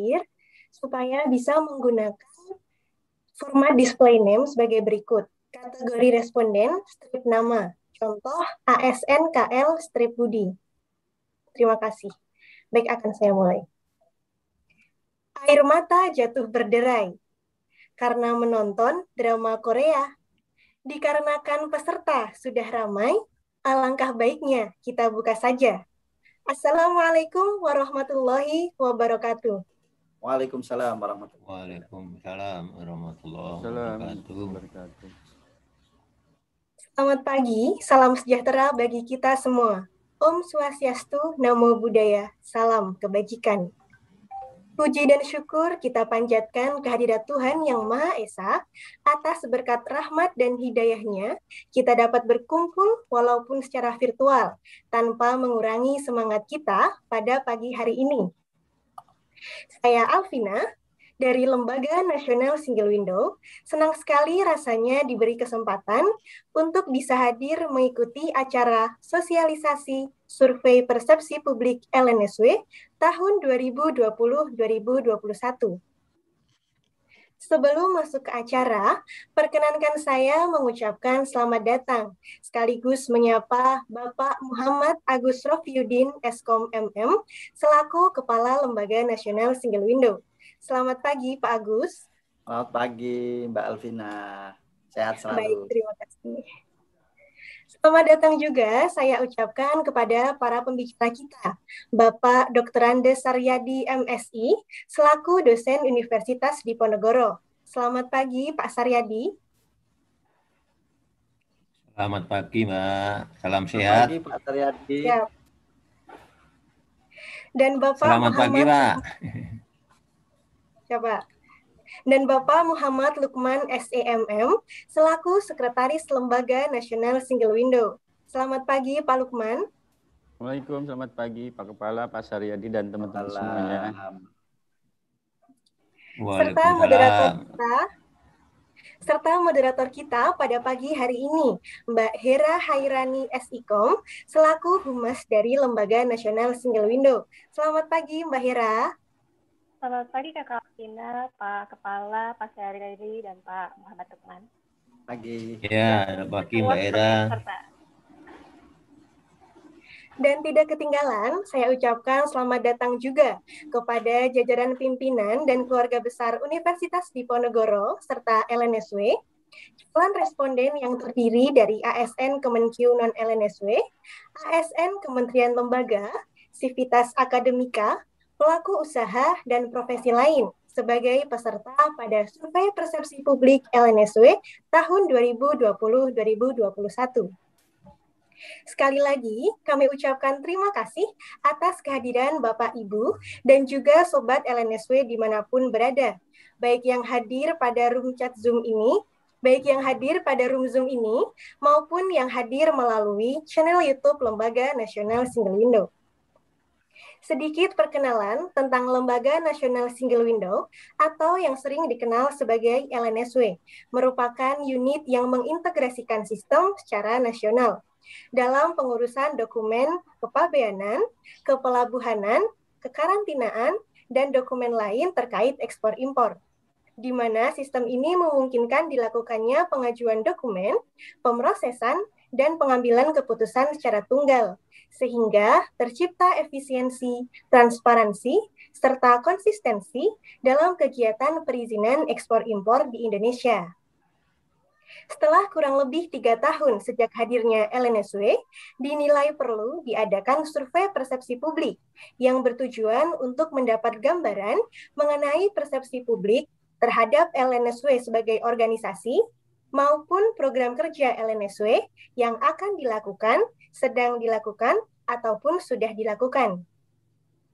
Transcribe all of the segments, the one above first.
terakhir supaya bisa menggunakan format display name sebagai berikut. Kategori responden, strip nama. Contoh ASN KL strip Budi. Terima kasih. Baik akan saya mulai. Air mata jatuh berderai karena menonton drama Korea. Dikarenakan peserta sudah ramai, alangkah baiknya kita buka saja. Assalamualaikum warahmatullahi wabarakatuh. Waalaikumsalam warahmatullahi wabarakatuh. Waalaikumsalam warahmatullahi wabarakatuh. Selamat pagi, salam sejahtera bagi kita semua. Om Swastiastu, Namo Buddhaya, salam kebajikan. Puji dan syukur kita panjatkan kehadirat Tuhan Yang Maha Esa atas berkat rahmat dan hidayahnya, kita dapat berkumpul walaupun secara virtual, tanpa mengurangi semangat kita pada pagi hari ini saya Alvina dari Lembaga Nasional Single Window. Senang sekali rasanya diberi kesempatan untuk bisa hadir mengikuti acara sosialisasi survei persepsi publik LNSW tahun 2020-2021 Sebelum masuk ke acara, perkenankan saya mengucapkan selamat datang sekaligus menyapa Bapak Muhammad Agus Rofyudin, Eskom MM selaku Kepala Lembaga Nasional Single Window. Selamat pagi Pak Agus. Selamat pagi Mbak Alvina. Sehat selalu. Baik, terima kasih. Selamat datang juga saya ucapkan kepada para pembicara kita, Bapak Dr. Andes Saryadi MSI, selaku dosen Universitas Diponegoro. Selamat pagi Pak Saryadi. Selamat pagi Mbak, salam sehat. Selamat pagi Pak Saryadi. Dan Bapak Selamat Muhammad... pagi Pak. Coba dan Bapak Muhammad Lukman SEMM selaku Sekretaris Lembaga Nasional Single Window. Selamat pagi Pak Lukman. Assalamualaikum, selamat pagi Pak Kepala, Pak Saryadi dan teman-teman semuanya. Serta moderator kita serta moderator kita pada pagi hari ini, Mbak Hera Hairani SIKOM, selaku humas dari Lembaga Nasional Single Window. Selamat pagi, Mbak Hera. Selamat pagi Kakak Alvina, Pak Kepala, Pak Syahri dan Pak Muhammad Tukman. Pagi. Ya, pagi Mbak Era. Dan tidak ketinggalan, saya ucapkan selamat datang juga kepada jajaran pimpinan dan keluarga besar Universitas Diponegoro serta LNSW, klan responden yang terdiri dari ASN Kemenkyu Non-LNSW, ASN Kementerian Lembaga, Sivitas Akademika, pelaku usaha, dan profesi lain sebagai peserta pada Survei Persepsi Publik LNSW tahun 2020-2021. Sekali lagi, kami ucapkan terima kasih atas kehadiran Bapak Ibu dan juga Sobat LNSW dimanapun berada, baik yang hadir pada room chat Zoom ini baik yang hadir pada room Zoom ini maupun yang hadir melalui channel YouTube Lembaga Nasional Single Window sedikit perkenalan tentang Lembaga Nasional Single Window atau yang sering dikenal sebagai LNSW, merupakan unit yang mengintegrasikan sistem secara nasional dalam pengurusan dokumen kepabeanan, kepelabuhanan, kekarantinaan, dan dokumen lain terkait ekspor-impor di mana sistem ini memungkinkan dilakukannya pengajuan dokumen, pemrosesan, dan pengambilan keputusan secara tunggal, sehingga tercipta efisiensi, transparansi, serta konsistensi dalam kegiatan perizinan ekspor-impor di Indonesia. Setelah kurang lebih tiga tahun sejak hadirnya LNSW, dinilai perlu diadakan survei persepsi publik yang bertujuan untuk mendapat gambaran mengenai persepsi publik terhadap LNSW sebagai organisasi maupun program kerja LNSW yang akan dilakukan, sedang dilakukan, ataupun sudah dilakukan.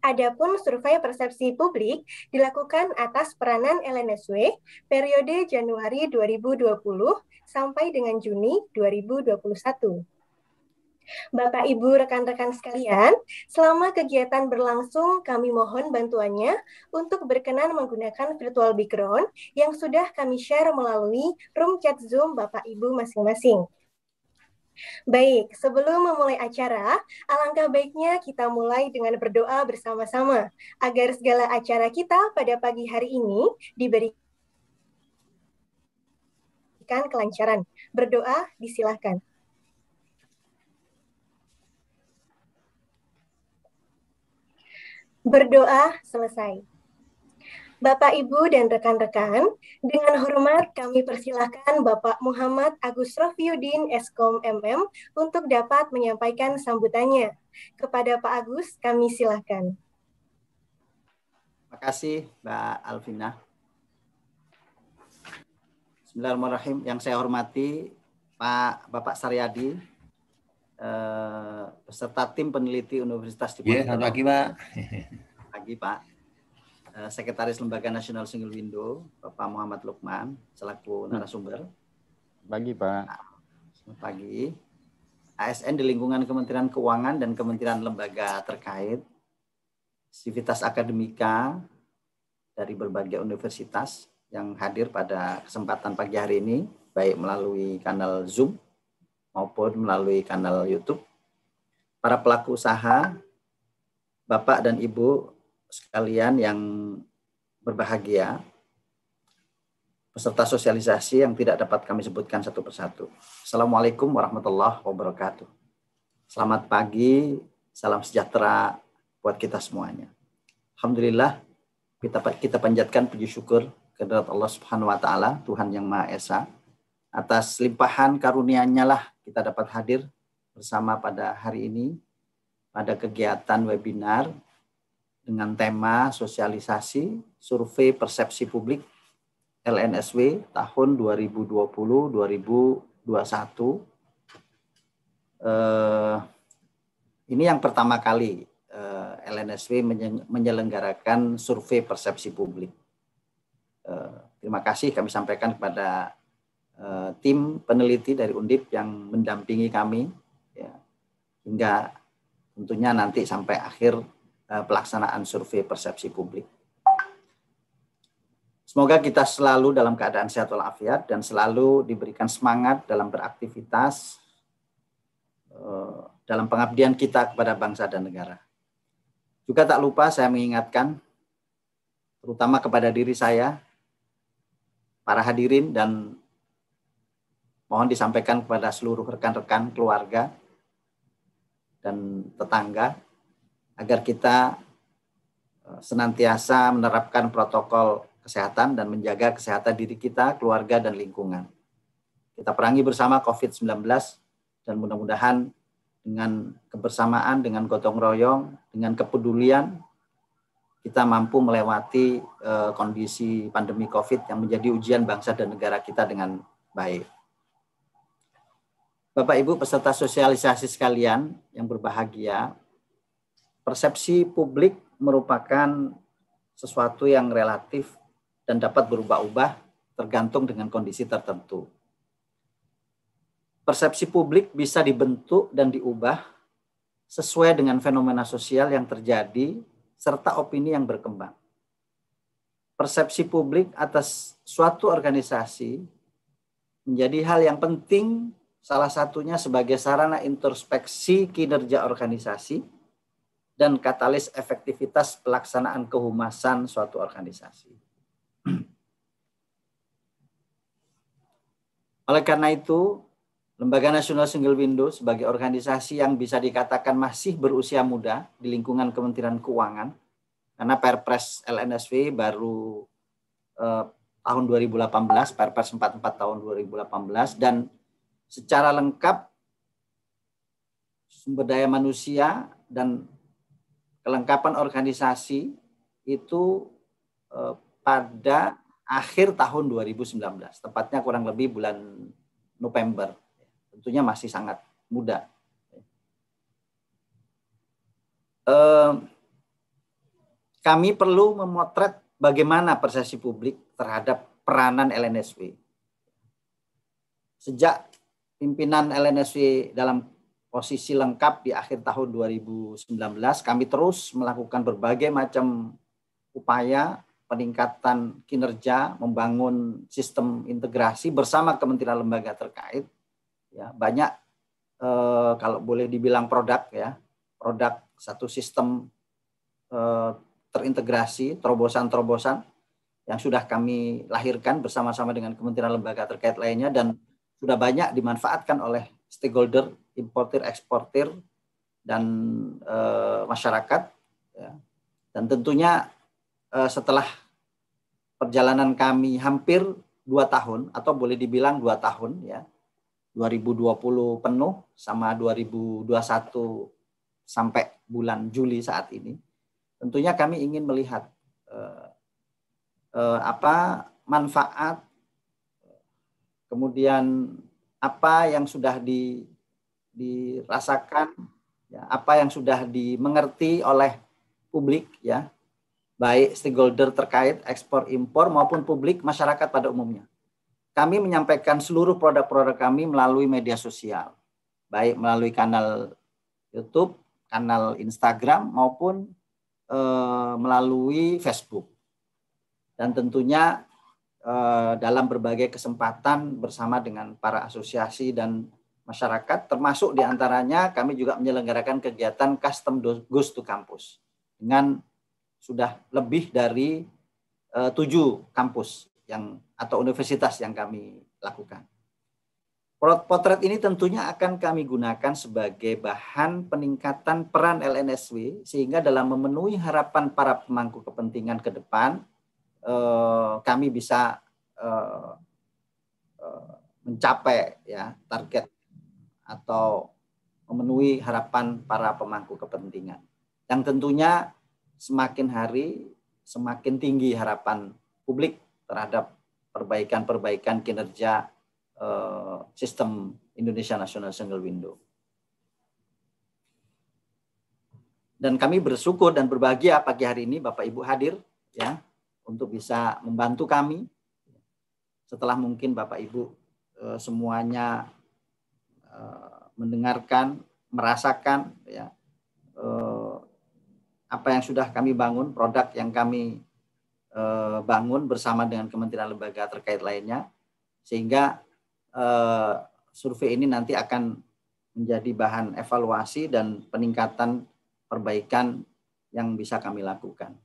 Adapun survei persepsi publik dilakukan atas peranan LNSW periode Januari 2020 sampai dengan Juni 2021. Bapak, Ibu, rekan-rekan sekalian, selama kegiatan berlangsung, kami mohon bantuannya untuk berkenan menggunakan virtual background yang sudah kami share melalui room chat Zoom Bapak, Ibu masing-masing. Baik, sebelum memulai acara, alangkah baiknya kita mulai dengan berdoa bersama-sama agar segala acara kita pada pagi hari ini diberikan kelancaran. Berdoa disilahkan. Berdoa selesai. Bapak, Ibu, dan rekan-rekan, dengan hormat kami persilahkan Bapak Muhammad Agus Rofiuddin Eskom MM untuk dapat menyampaikan sambutannya. Kepada Pak Agus, kami silahkan. Terima kasih, Mbak Alvina. Bismillahirrahmanirrahim. Yang saya hormati Pak Bapak Saryadi, uh, peserta tim peneliti Universitas Diponegoro. Yeah, selamat pagi Pak. Pagi Pak. Eh, Sekretaris Lembaga Nasional Single Window, Bapak Muhammad Lukman, selaku hmm. narasumber. Pagi Pak. Nah, selamat pagi. ASN di lingkungan Kementerian Keuangan dan Kementerian Lembaga terkait, sivitas akademika dari berbagai universitas yang hadir pada kesempatan pagi hari ini, baik melalui kanal Zoom maupun melalui kanal YouTube. Para pelaku usaha, Bapak dan Ibu sekalian yang berbahagia, peserta sosialisasi yang tidak dapat kami sebutkan satu persatu. Assalamualaikum warahmatullahi wabarakatuh. Selamat pagi, salam sejahtera buat kita semuanya. Alhamdulillah kita kita panjatkan puji syukur kehadirat Allah Subhanahu wa taala, Tuhan yang Maha Esa atas limpahan karunia-Nya lah kita dapat hadir bersama pada hari ini pada kegiatan webinar dengan tema sosialisasi survei persepsi publik LNSW tahun 2020-2021. Eh, ini yang pertama kali eh, LNSW menyelenggarakan survei persepsi publik. Eh, terima kasih kami sampaikan kepada Eh, tim peneliti dari Undip yang mendampingi kami ya, hingga tentunya nanti sampai akhir uh, pelaksanaan survei persepsi publik. Semoga kita selalu dalam keadaan sehat walafiat dan selalu diberikan semangat dalam beraktivitas eh, dalam pengabdian kita kepada bangsa dan negara. Juga tak lupa saya mengingatkan terutama kepada diri saya, para hadirin dan Mohon disampaikan kepada seluruh rekan-rekan keluarga dan tetangga agar kita eh, senantiasa menerapkan protokol kesehatan dan menjaga kesehatan diri kita, keluarga, dan lingkungan. Kita perangi bersama COVID-19 dan mudah-mudahan dengan kebersamaan, dengan gotong royong, dengan kepedulian, kita mampu melewati eh, kondisi pandemi COVID yang menjadi ujian bangsa dan negara kita dengan baik. Bapak Ibu peserta sosialisasi sekalian yang berbahagia, persepsi publik merupakan sesuatu yang relatif dan dapat berubah-ubah tergantung dengan kondisi tertentu. Persepsi publik bisa dibentuk dan diubah sesuai dengan fenomena sosial yang terjadi serta opini yang berkembang. Persepsi publik atas suatu organisasi menjadi hal yang penting salah satunya sebagai sarana introspeksi kinerja organisasi dan katalis efektivitas pelaksanaan kehumasan suatu organisasi. Oleh karena itu, Lembaga Nasional Single Window sebagai organisasi yang bisa dikatakan masih berusia muda di lingkungan Kementerian Keuangan, karena Perpres LNSW baru eh, tahun 2018, Perpres 44 tahun 2018, dan secara lengkap sumber daya manusia dan kelengkapan organisasi itu eh, pada akhir tahun 2019, tepatnya kurang lebih bulan November. Tentunya masih sangat muda. Eh, kami perlu memotret bagaimana persepsi publik terhadap peranan LNSW. Sejak pimpinan LNSW dalam posisi lengkap di akhir tahun 2019 kami terus melakukan berbagai macam upaya peningkatan kinerja, membangun sistem integrasi bersama kementerian lembaga terkait. Ya, banyak eh, kalau boleh dibilang produk ya, produk satu sistem eh, terintegrasi, terobosan-terobosan yang sudah kami lahirkan bersama-sama dengan kementerian lembaga terkait lainnya dan sudah banyak dimanfaatkan oleh stakeholder, importer, eksportir, dan e, masyarakat. Ya. Dan tentunya e, setelah perjalanan kami hampir dua tahun atau boleh dibilang dua tahun ya 2020 penuh sama 2021 sampai bulan Juli saat ini tentunya kami ingin melihat eh, eh, apa manfaat kemudian apa yang sudah di, dirasakan, ya, apa yang sudah dimengerti oleh publik, ya, baik stakeholder terkait ekspor impor maupun publik masyarakat pada umumnya. Kami menyampaikan seluruh produk-produk kami melalui media sosial, baik melalui kanal YouTube, kanal Instagram maupun e, melalui Facebook. Dan tentunya Eh, dalam berbagai kesempatan bersama dengan para asosiasi dan masyarakat, termasuk diantaranya kami juga menyelenggarakan kegiatan custom goes to kampus dengan sudah lebih dari eh, tujuh kampus yang atau universitas yang kami lakukan. Potret ini tentunya akan kami gunakan sebagai bahan peningkatan peran LNSW sehingga dalam memenuhi harapan para pemangku kepentingan ke depan, eh, kami bisa eh, eh, mencapai ya target atau memenuhi harapan para pemangku kepentingan. Yang tentunya semakin hari semakin tinggi harapan publik terhadap perbaikan-perbaikan kinerja eh, sistem Indonesia National Single Window. Dan kami bersyukur dan berbahagia pagi hari ini Bapak Ibu hadir ya untuk bisa membantu kami setelah mungkin Bapak Ibu eh, semuanya eh, mendengarkan, merasakan ya eh, apa yang sudah kami bangun, produk yang kami bangun bersama dengan kementerian lembaga terkait lainnya sehingga survei ini nanti akan menjadi bahan evaluasi dan peningkatan perbaikan yang bisa kami lakukan.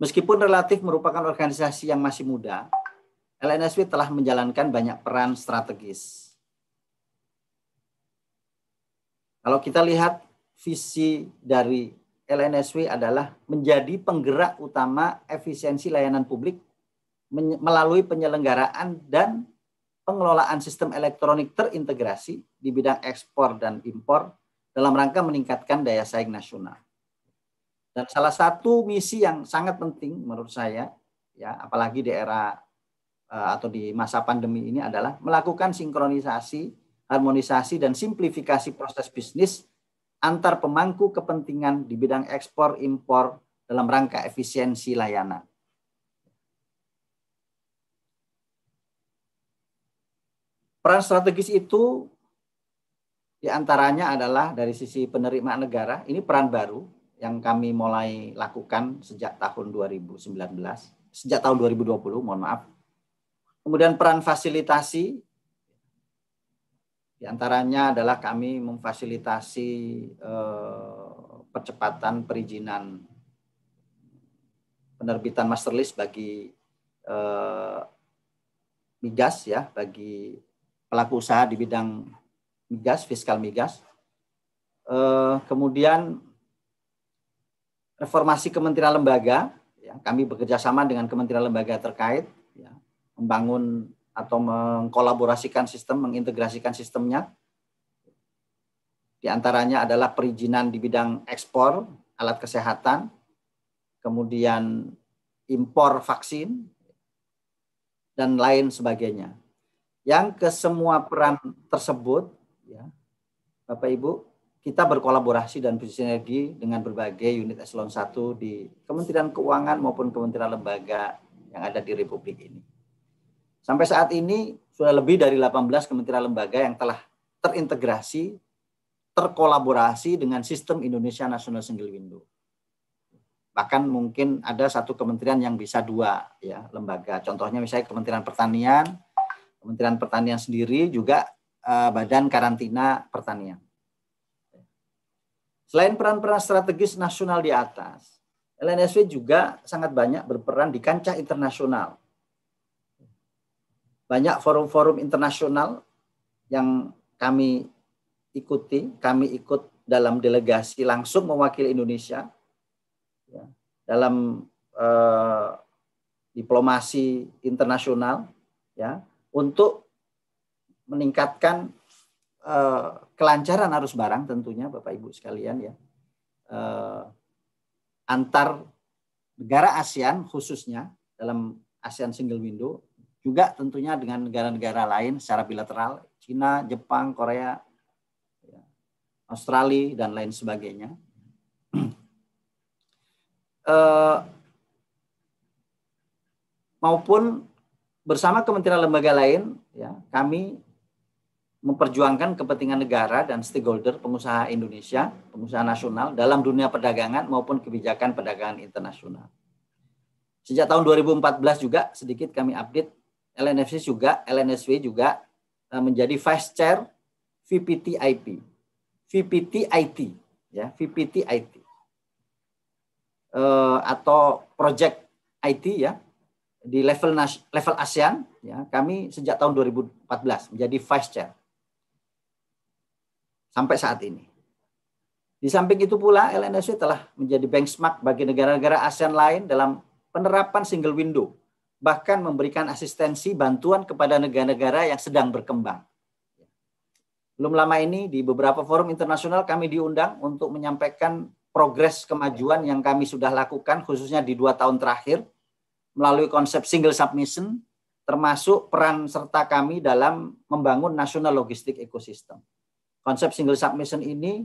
Meskipun relatif merupakan organisasi yang masih muda, LNSW telah menjalankan banyak peran strategis. Kalau kita lihat visi dari LNSW adalah menjadi penggerak utama efisiensi layanan publik melalui penyelenggaraan dan pengelolaan sistem elektronik terintegrasi di bidang ekspor dan impor dalam rangka meningkatkan daya saing nasional. Dan salah satu misi yang sangat penting menurut saya, ya apalagi di era eh, atau di masa pandemi ini adalah melakukan sinkronisasi, harmonisasi dan simplifikasi proses bisnis antar pemangku kepentingan di bidang ekspor impor dalam rangka efisiensi layanan. Peran strategis itu diantaranya adalah dari sisi penerimaan negara, ini peran baru yang kami mulai lakukan sejak tahun 2019, sejak tahun 2020, mohon maaf. Kemudian peran fasilitasi, diantaranya adalah kami memfasilitasi eh, percepatan perizinan penerbitan master list bagi eh, migas ya, bagi pelaku usaha di bidang migas, fiskal migas. Eh, kemudian reformasi kementerian lembaga. Ya, kami bekerjasama dengan kementerian lembaga terkait, ya, membangun atau mengkolaborasikan sistem, mengintegrasikan sistemnya. Di antaranya adalah perizinan di bidang ekspor alat kesehatan, kemudian impor vaksin, dan lain sebagainya. Yang ke semua peran tersebut, ya, Bapak Ibu, kita berkolaborasi dan bersinergi dengan berbagai unit eselon 1 di Kementerian Keuangan maupun kementerian lembaga yang ada di Republik ini. Sampai saat ini sudah lebih dari 18 kementerian lembaga yang telah terintegrasi, terkolaborasi dengan sistem Indonesia National Single Window. Bahkan mungkin ada satu kementerian yang bisa dua ya lembaga. Contohnya misalnya Kementerian Pertanian, Kementerian Pertanian sendiri juga eh, Badan Karantina Pertanian Selain peran-peran strategis nasional di atas, LNSW juga sangat banyak berperan di kancah internasional. Banyak forum-forum internasional yang kami ikuti, kami ikut dalam delegasi langsung mewakili Indonesia ya, dalam eh, diplomasi internasional ya untuk meningkatkan Eh, kelancaran arus barang tentunya Bapak Ibu sekalian ya. Eh, antar negara ASEAN khususnya dalam ASEAN Single Window juga tentunya dengan negara-negara lain secara bilateral Cina, Jepang, Korea, ya, Australia dan lain sebagainya. Eh, maupun bersama kementerian lembaga lain ya kami memperjuangkan kepentingan negara dan stakeholder pengusaha Indonesia, pengusaha nasional dalam dunia perdagangan maupun kebijakan perdagangan internasional. Sejak tahun 2014 juga sedikit kami update LNFC juga LNSW juga eh, menjadi vice chair VPTIP. VPTIT ya, VPTIT. E, eh, atau project IT ya di level level ASEAN ya kami sejak tahun 2014 menjadi vice chair sampai saat ini. Di samping itu pula LNSW telah menjadi benchmark bagi negara-negara ASEAN lain dalam penerapan single window, bahkan memberikan asistensi bantuan kepada negara-negara yang sedang berkembang. Belum lama ini di beberapa forum internasional kami diundang untuk menyampaikan progres kemajuan yang kami sudah lakukan khususnya di dua tahun terakhir melalui konsep single submission termasuk peran serta kami dalam membangun national logistik ekosistem. Konsep single submission ini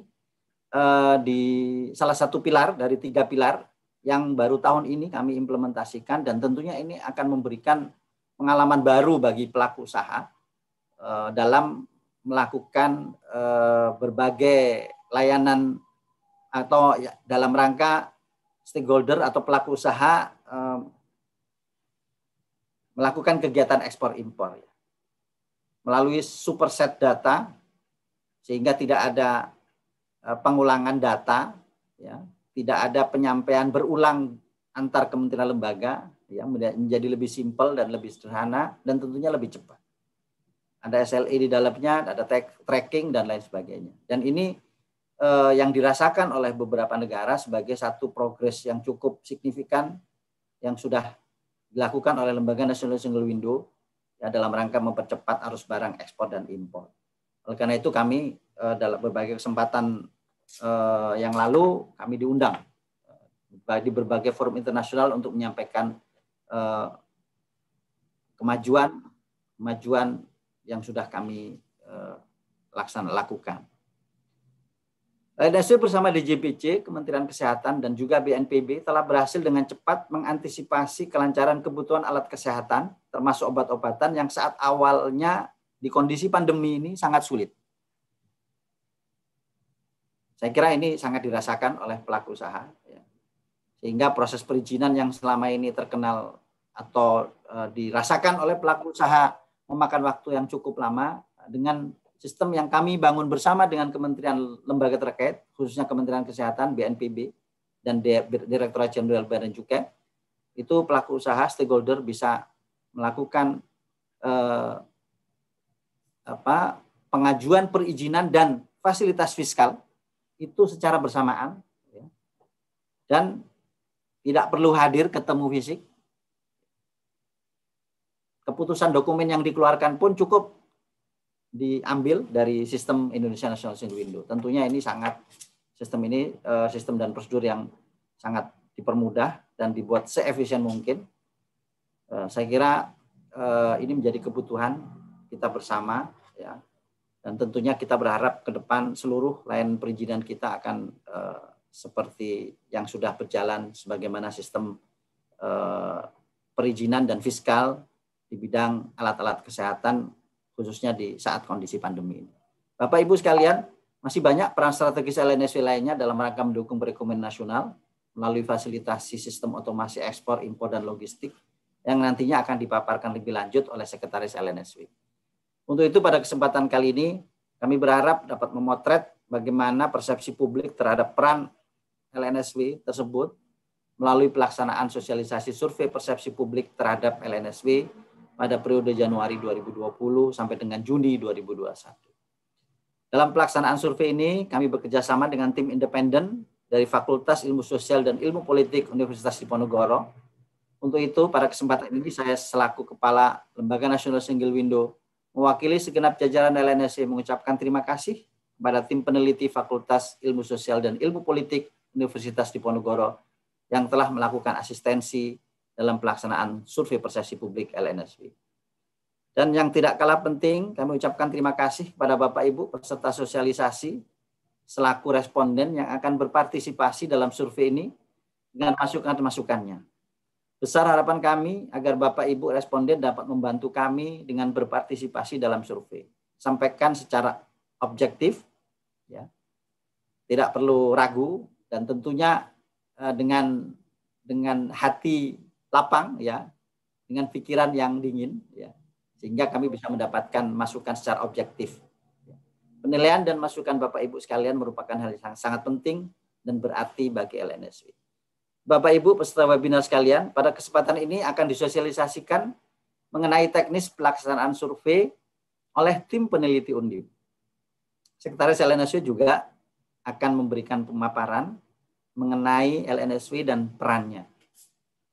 uh, di salah satu pilar dari tiga pilar yang baru tahun ini kami implementasikan dan tentunya ini akan memberikan pengalaman baru bagi pelaku usaha uh, dalam melakukan uh, berbagai layanan atau ya, dalam rangka stakeholder atau pelaku usaha melakukan kegiatan ekspor impor ya. melalui superset data sehingga tidak ada e, pengulangan data, ya, tidak ada penyampaian berulang antar kementerian lembaga, ya, menjadi lebih simpel dan lebih sederhana dan tentunya lebih cepat. Ada SLE di dalamnya, ada tracking dan lain sebagainya. Dan ini eh, yang dirasakan oleh beberapa negara sebagai satu progres yang cukup signifikan yang sudah dilakukan oleh lembaga nasional Single Window ya, dalam rangka mempercepat arus barang ekspor dan impor. Oleh karena itu kami eh, dalam berbagai kesempatan eh, yang lalu kami diundang eh, di berbagai forum internasional untuk menyampaikan kemajuan kemajuan yang sudah kami laksan lakukan. Dasar bersama DJPC, Kementerian Kesehatan, dan juga BNPB telah berhasil dengan cepat mengantisipasi kelancaran kebutuhan alat kesehatan, termasuk obat-obatan yang saat awalnya di kondisi pandemi ini sangat sulit. Saya kira ini sangat dirasakan oleh pelaku usaha, ya. sehingga proses perizinan yang selama ini terkenal atau e, dirasakan oleh pelaku usaha memakan waktu yang cukup lama dengan sistem yang kami bangun bersama dengan kementerian lembaga terkait, khususnya Kementerian Kesehatan, BNPB, dan Direktorat Jenderal Badan Cukai, itu pelaku usaha stakeholder bisa melakukan e, apa pengajuan perizinan dan fasilitas fiskal itu secara bersamaan ya. dan tidak perlu hadir ketemu fisik. Keputusan dokumen yang dikeluarkan pun cukup diambil dari sistem Indonesia National Single Window. Tentunya ini sangat sistem ini eh, sistem dan prosedur yang sangat dipermudah dan dibuat seefisien mungkin. Eh, saya kira eh, ini menjadi kebutuhan kita bersama ya. Dan tentunya kita berharap ke depan seluruh layanan perizinan kita akan eh, seperti yang sudah berjalan sebagaimana sistem eh, perizinan dan fiskal di bidang alat-alat kesehatan khususnya di saat kondisi pandemi ini. Bapak Ibu sekalian, masih banyak peran strategis LNSW lainnya dalam rangka mendukung perekonomian nasional melalui fasilitasi sistem otomasi ekspor, impor, dan logistik yang nantinya akan dipaparkan lebih lanjut oleh Sekretaris LNSW. Untuk itu pada kesempatan kali ini kami berharap dapat memotret bagaimana persepsi publik terhadap peran LNSW tersebut melalui pelaksanaan sosialisasi survei persepsi publik terhadap LNSW pada periode Januari 2020 sampai dengan Juni 2021. Dalam pelaksanaan survei ini, kami bekerjasama dengan tim independen dari Fakultas Ilmu Sosial dan Ilmu Politik Universitas Diponegoro. Untuk itu, pada kesempatan ini saya selaku Kepala Lembaga Nasional Single Window Mewakili segenap jajaran LNSC mengucapkan terima kasih kepada tim peneliti Fakultas Ilmu Sosial dan Ilmu Politik Universitas Diponegoro yang telah melakukan asistensi dalam pelaksanaan survei persepsi publik LNSP. Dan yang tidak kalah penting, kami ucapkan terima kasih kepada Bapak Ibu peserta sosialisasi selaku responden yang akan berpartisipasi dalam survei ini dengan masukan-masukannya. Besar harapan kami agar Bapak Ibu responden dapat membantu kami dengan berpartisipasi dalam survei. Sampaikan secara objektif, ya. tidak perlu ragu, dan tentunya eh, dengan dengan hati lapang ya dengan pikiran yang dingin ya sehingga kami bisa mendapatkan masukan secara objektif penilaian dan masukan Bapak Ibu sekalian merupakan hal yang sangat penting dan berarti bagi LNSW Bapak Ibu peserta webinar sekalian, pada kesempatan ini akan disosialisasikan mengenai teknis pelaksanaan survei oleh tim peneliti Undi. Sekretaris LNSW juga akan memberikan pemaparan mengenai LNSW dan perannya.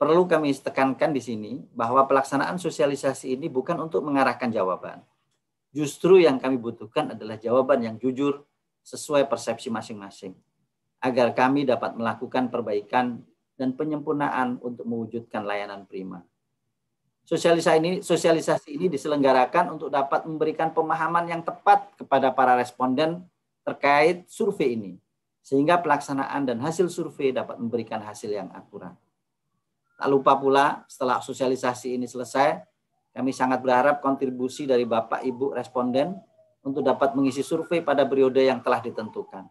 Perlu kami tekankan di sini bahwa pelaksanaan sosialisasi ini bukan untuk mengarahkan jawaban. Justru yang kami butuhkan adalah jawaban yang jujur sesuai persepsi masing-masing agar kami dapat melakukan perbaikan dan penyempurnaan untuk mewujudkan layanan prima. Sosialisasi ini, sosialisasi ini diselenggarakan untuk dapat memberikan pemahaman yang tepat kepada para responden terkait survei ini, sehingga pelaksanaan dan hasil survei dapat memberikan hasil yang akurat. Tak lupa pula, setelah sosialisasi ini selesai, kami sangat berharap kontribusi dari Bapak Ibu responden untuk dapat mengisi survei pada periode yang telah ditentukan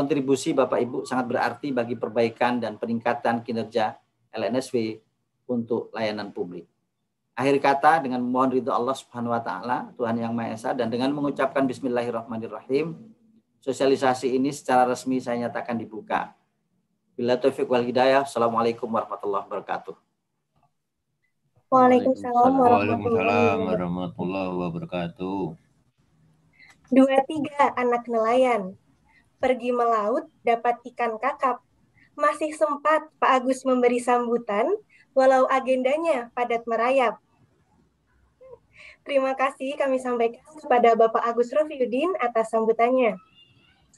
kontribusi Bapak Ibu sangat berarti bagi perbaikan dan peningkatan kinerja LNSW untuk layanan publik. Akhir kata dengan mohon ridho Allah Subhanahu wa taala, Tuhan yang Maha Esa dan dengan mengucapkan bismillahirrahmanirrahim, sosialisasi ini secara resmi saya nyatakan dibuka. Bila taufik wal hidayah. Assalamualaikum warahmatullahi wabarakatuh. Waalaikumsalam, Waalaikumsalam warahmatullahi wabarakatuh. Dua tiga anak nelayan pergi melaut dapat ikan kakap. Masih sempat Pak Agus memberi sambutan, walau agendanya padat merayap. Terima kasih kami sampaikan kepada Bapak Agus Rofiuddin atas sambutannya.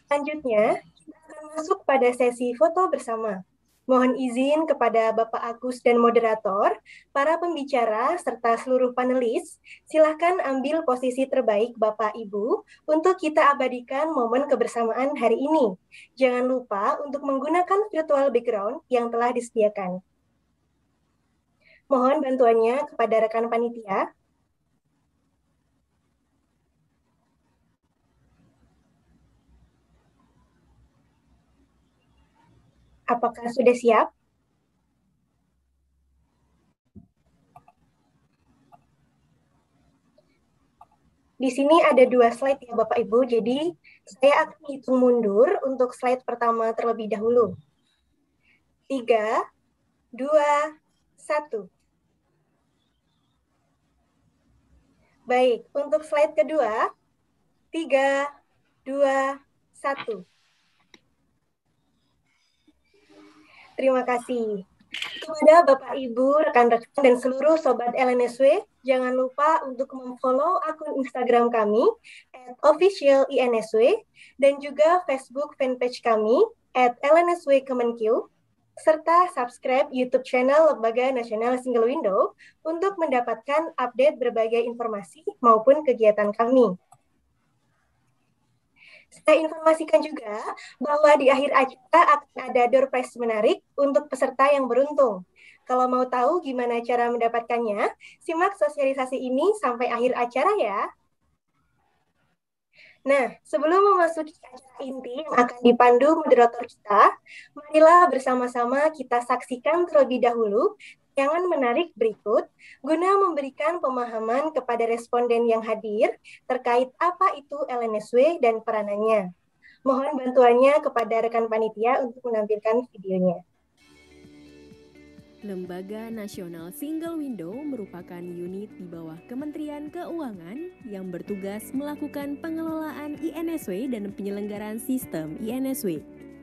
Selanjutnya, kita akan masuk pada sesi foto bersama. Mohon izin kepada Bapak Agus dan moderator, para pembicara serta seluruh panelis, silakan ambil posisi terbaik Bapak Ibu untuk kita abadikan momen kebersamaan hari ini. Jangan lupa untuk menggunakan virtual background yang telah disediakan. Mohon bantuannya kepada rekan panitia Apakah sudah siap? Di sini ada dua slide ya Bapak Ibu, jadi saya akan hitung mundur untuk slide pertama terlebih dahulu. Tiga, dua, satu. Baik, untuk slide kedua, tiga, dua, satu. Terima kasih. Kepada Bapak Ibu, rekan-rekan, dan seluruh Sobat LNSW, jangan lupa untuk memfollow akun Instagram kami, at official INSW, dan juga Facebook fanpage kami, at LNSW Kemenkyu, serta subscribe YouTube channel Lembaga Nasional Single Window untuk mendapatkan update berbagai informasi maupun kegiatan kami. Saya informasikan juga bahwa di akhir acara akan ada door prize menarik untuk peserta yang beruntung. Kalau mau tahu gimana cara mendapatkannya, simak sosialisasi ini sampai akhir acara ya. Nah, sebelum memasuki acara inti yang akan dipandu moderator kita, marilah bersama-sama kita saksikan terlebih dahulu Jangan menarik berikut guna memberikan pemahaman kepada responden yang hadir terkait apa itu LNSW dan peranannya. Mohon bantuannya kepada rekan panitia untuk menampilkan videonya. Lembaga Nasional Single Window merupakan unit di bawah Kementerian Keuangan yang bertugas melakukan pengelolaan INSW dan penyelenggaraan sistem INSW.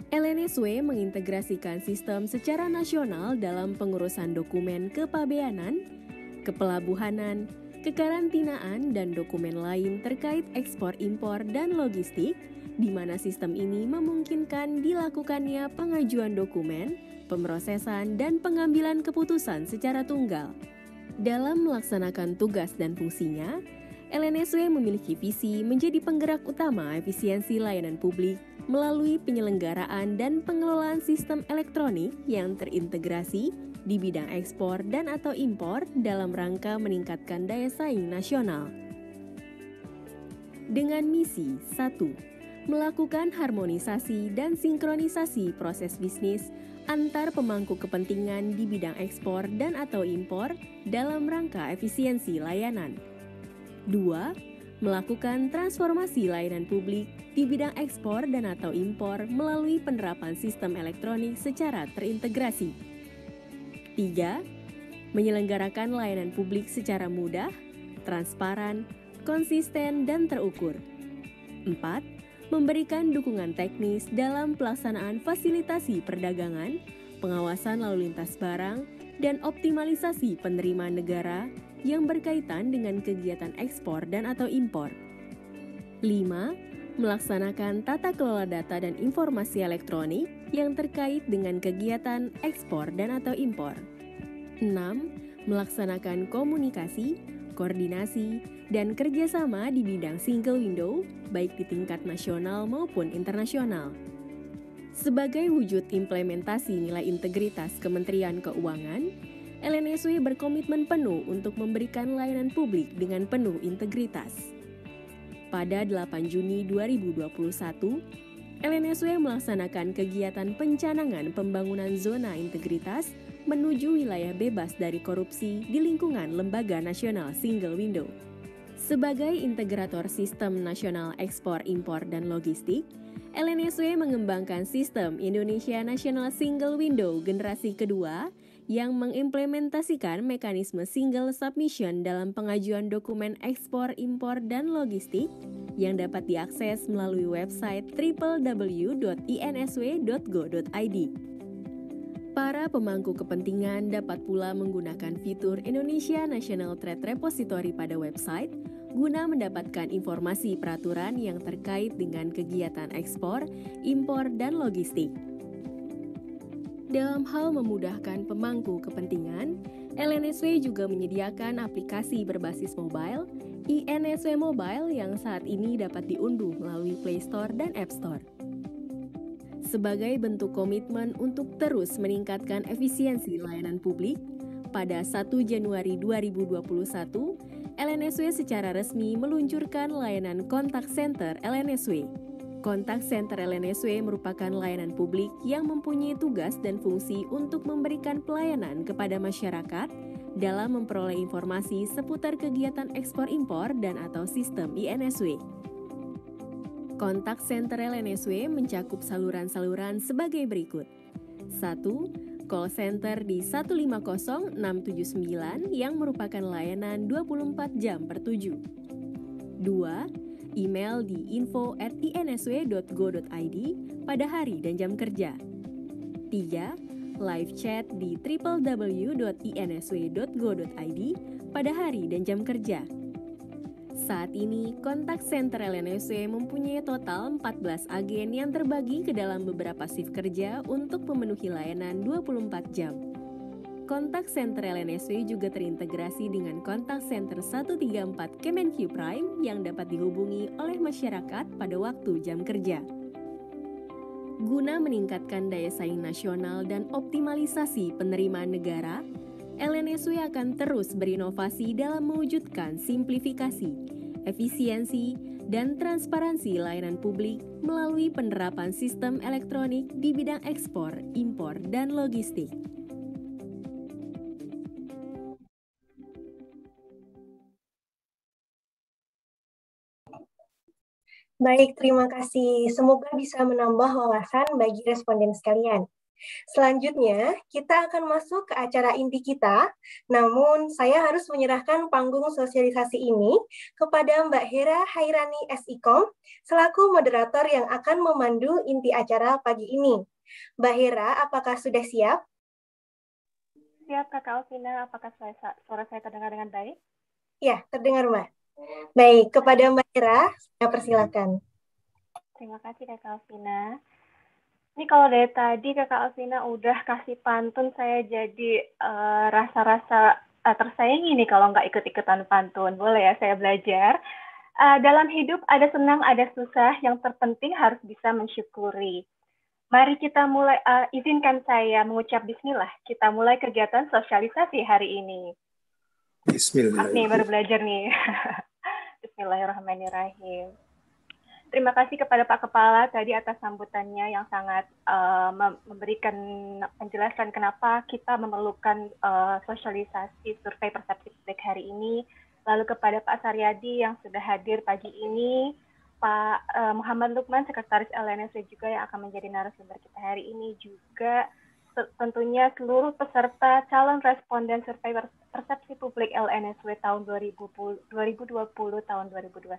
LNSW mengintegrasikan sistem secara nasional dalam pengurusan dokumen kepabeanan, kepelabuhanan, kekarantinaan, dan dokumen lain terkait ekspor-impor dan logistik, di mana sistem ini memungkinkan dilakukannya pengajuan dokumen, pemrosesan, dan pengambilan keputusan secara tunggal. Dalam melaksanakan tugas dan fungsinya, LNSW memiliki visi menjadi penggerak utama efisiensi layanan publik melalui penyelenggaraan dan pengelolaan sistem elektronik yang terintegrasi di bidang ekspor dan atau impor dalam rangka meningkatkan daya saing nasional. Dengan misi 1. Melakukan harmonisasi dan sinkronisasi proses bisnis antar pemangku kepentingan di bidang ekspor dan atau impor dalam rangka efisiensi layanan. 2. Melakukan transformasi layanan publik di bidang ekspor dan atau impor melalui penerapan sistem elektronik secara terintegrasi. 3. Menyelenggarakan layanan publik secara mudah, transparan, konsisten, dan terukur. 4. Memberikan dukungan teknis dalam pelaksanaan fasilitasi perdagangan, pengawasan lalu lintas barang, dan optimalisasi penerimaan negara yang berkaitan dengan kegiatan ekspor dan atau impor. 5. Melaksanakan tata kelola data dan informasi elektronik yang terkait dengan kegiatan ekspor dan atau impor. 6. Melaksanakan komunikasi, koordinasi, dan kerjasama di bidang single window, baik di tingkat nasional maupun internasional. Sebagai wujud implementasi nilai integritas Kementerian Keuangan, LNSW berkomitmen penuh untuk memberikan layanan publik dengan penuh integritas. Pada 8 Juni 2021, LNSW melaksanakan kegiatan pencanangan pembangunan zona integritas menuju wilayah bebas dari korupsi di lingkungan Lembaga Nasional Single Window. Sebagai integrator sistem nasional ekspor, impor, dan logistik, LNSW mengembangkan sistem Indonesia National Single Window generasi kedua yang mengimplementasikan mekanisme single submission dalam pengajuan dokumen ekspor, impor, dan logistik yang dapat diakses melalui website www.insw.go.id. Para pemangku kepentingan dapat pula menggunakan fitur Indonesia National Trade Repository pada website guna mendapatkan informasi peraturan yang terkait dengan kegiatan ekspor, impor, dan logistik dalam hal memudahkan pemangku kepentingan, LNSW juga menyediakan aplikasi berbasis mobile, INSW Mobile yang saat ini dapat diunduh melalui Play Store dan App Store. Sebagai bentuk komitmen untuk terus meningkatkan efisiensi layanan publik, pada 1 Januari 2021, LNSW secara resmi meluncurkan layanan kontak center LNSW Kontak Center LNSW merupakan layanan publik yang mempunyai tugas dan fungsi untuk memberikan pelayanan kepada masyarakat dalam memperoleh informasi seputar kegiatan ekspor-impor dan atau sistem INSW. Kontak Center LNSW mencakup saluran-saluran sebagai berikut. 1. Call center di 150679 yang merupakan layanan 24 jam per 7. 2 email di info@insw.go.id pada hari dan jam kerja. 3. Live chat di www.insw.go.id pada hari dan jam kerja. Saat ini, kontak center LNSW mempunyai total 14 agen yang terbagi ke dalam beberapa shift kerja untuk memenuhi layanan 24 jam kontak Center LNSW juga terintegrasi dengan kontak Center 134 Kemenq Prime yang dapat dihubungi oleh masyarakat pada waktu jam kerja. Guna meningkatkan daya saing nasional dan optimalisasi penerimaan negara, LNSW akan terus berinovasi dalam mewujudkan simplifikasi, efisiensi, dan transparansi layanan publik melalui penerapan sistem elektronik di bidang ekspor, impor, dan logistik. Baik, terima kasih. Semoga bisa menambah wawasan bagi responden sekalian. Selanjutnya, kita akan masuk ke acara inti kita. Namun, saya harus menyerahkan panggung sosialisasi ini kepada Mbak Hera Hairani SIKOM, selaku moderator yang akan memandu inti acara pagi ini. Mbak Hera, apakah sudah siap? Siap, Kakak Alvina. Apakah suara saya terdengar dengan baik? Ya, terdengar, Mbak. Baik, kepada Mbak Ira, saya persilakan. Terima kasih Kak Alvina. Ini kalau dari tadi kak Alvina udah kasih pantun, saya jadi eh, rasa-rasa uh, uh, eh, tersayangi nih kalau nggak ikut-ikutan pantun. Boleh ya, saya belajar. Uh, dalam hidup ada senang, ada susah, yang terpenting harus bisa mensyukuri. Mari kita mulai, uh, izinkan saya mengucap bismillah, kita mulai kegiatan sosialisasi hari ini. Bismillah. Nih, baru belajar nih. Bismillahirrahmanirrahim. Terima kasih kepada Pak Kepala tadi atas sambutannya yang sangat uh, memberikan penjelasan kenapa kita memerlukan uh, sosialisasi survei persepsi publik hari ini. Lalu kepada Pak Saryadi yang sudah hadir pagi ini, Pak uh, Muhammad Lukman, Sekretaris LNSW juga yang akan menjadi narasumber kita hari ini juga tentunya seluruh peserta calon responden survei persepsi publik LNSW tahun 2020, tahun 2021.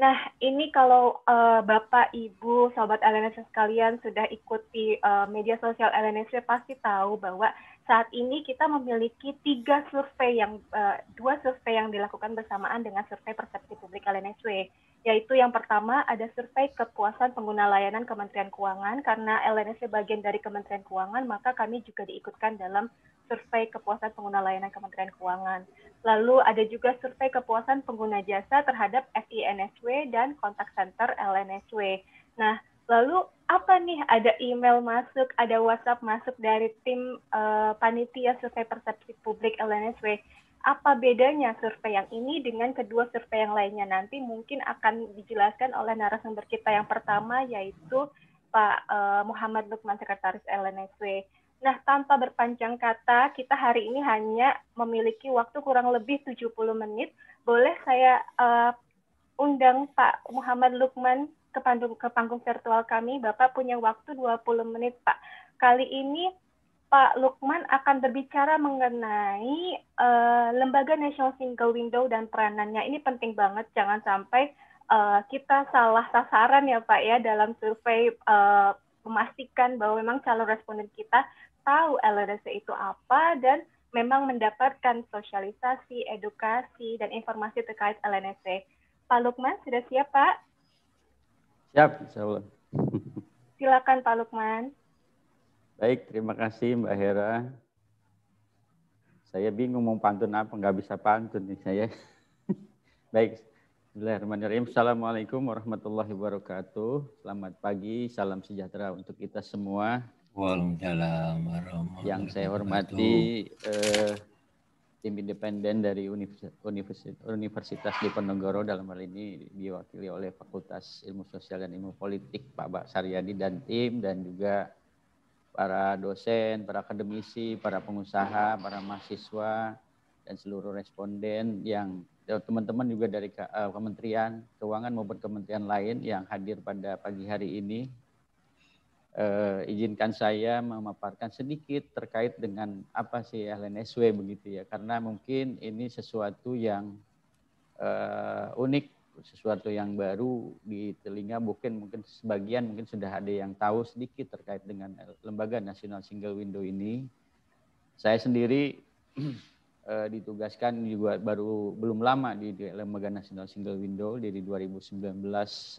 Nah, ini kalau uh, Bapak, Ibu, Sobat LNSW sekalian sudah ikuti uh, media sosial LNSW pasti tahu bahwa saat ini kita memiliki tiga survei yang, uh, dua survei yang dilakukan bersamaan dengan survei persepsi publik LNSW yaitu yang pertama ada survei kepuasan pengguna layanan Kementerian Keuangan karena LNS bagian dari Kementerian Keuangan maka kami juga diikutkan dalam survei kepuasan pengguna layanan Kementerian Keuangan. Lalu ada juga survei kepuasan pengguna jasa terhadap FINSW dan kontak center LNSW. Nah, lalu apa nih ada email masuk, ada WhatsApp masuk dari tim uh, panitia survei persepsi publik LNSW apa bedanya survei yang ini dengan kedua survei yang lainnya nanti mungkin akan dijelaskan oleh narasumber kita yang pertama yaitu Pak uh, Muhammad Lukman Sekretaris LNSW. Nah, tanpa berpanjang kata, kita hari ini hanya memiliki waktu kurang lebih 70 menit. Boleh saya uh, undang Pak Muhammad Lukman ke panggung, ke panggung virtual kami. Bapak punya waktu 20 menit, Pak. Kali ini Pak Lukman akan berbicara mengenai uh, lembaga National Single Window dan peranannya. Ini penting banget, jangan sampai uh, kita salah sasaran ya Pak ya dalam survei uh, memastikan bahwa memang calon responden kita tahu LRDC itu apa dan memang mendapatkan sosialisasi, edukasi, dan informasi terkait LNSC. Pak Lukman, sudah siap Pak? Siap, insya Allah. Silakan Pak Lukman. Baik, terima kasih Mbak Hera. Saya bingung mau pantun apa, nggak bisa pantun nih saya. Baik, Bismillahirrahmanirrahim. Assalamualaikum warahmatullahi wabarakatuh. Selamat pagi, salam sejahtera untuk kita semua. Waalaikumsalam warahmatullahi Yang saya hormati eh, tim independen dari Universitas, Universitas Diponegoro dalam hal ini diwakili oleh Fakultas Ilmu Sosial dan Ilmu Politik Pak Bak Saryadi dan tim dan juga para dosen, para akademisi, para pengusaha, para mahasiswa, dan seluruh responden yang eh, teman-teman juga dari eh, Kementerian Keuangan maupun Kementerian lain yang hadir pada pagi hari ini. Uh, izinkan saya memaparkan sedikit terkait dengan apa sih LNSW begitu ya, karena mungkin ini sesuatu yang uh, unik sesuatu yang baru di telinga mungkin mungkin sebagian mungkin sudah ada yang tahu sedikit terkait dengan eh, lembaga nasional single window ini. Saya sendiri eh, ditugaskan juga baru belum lama di, di lembaga nasional single window dari 2019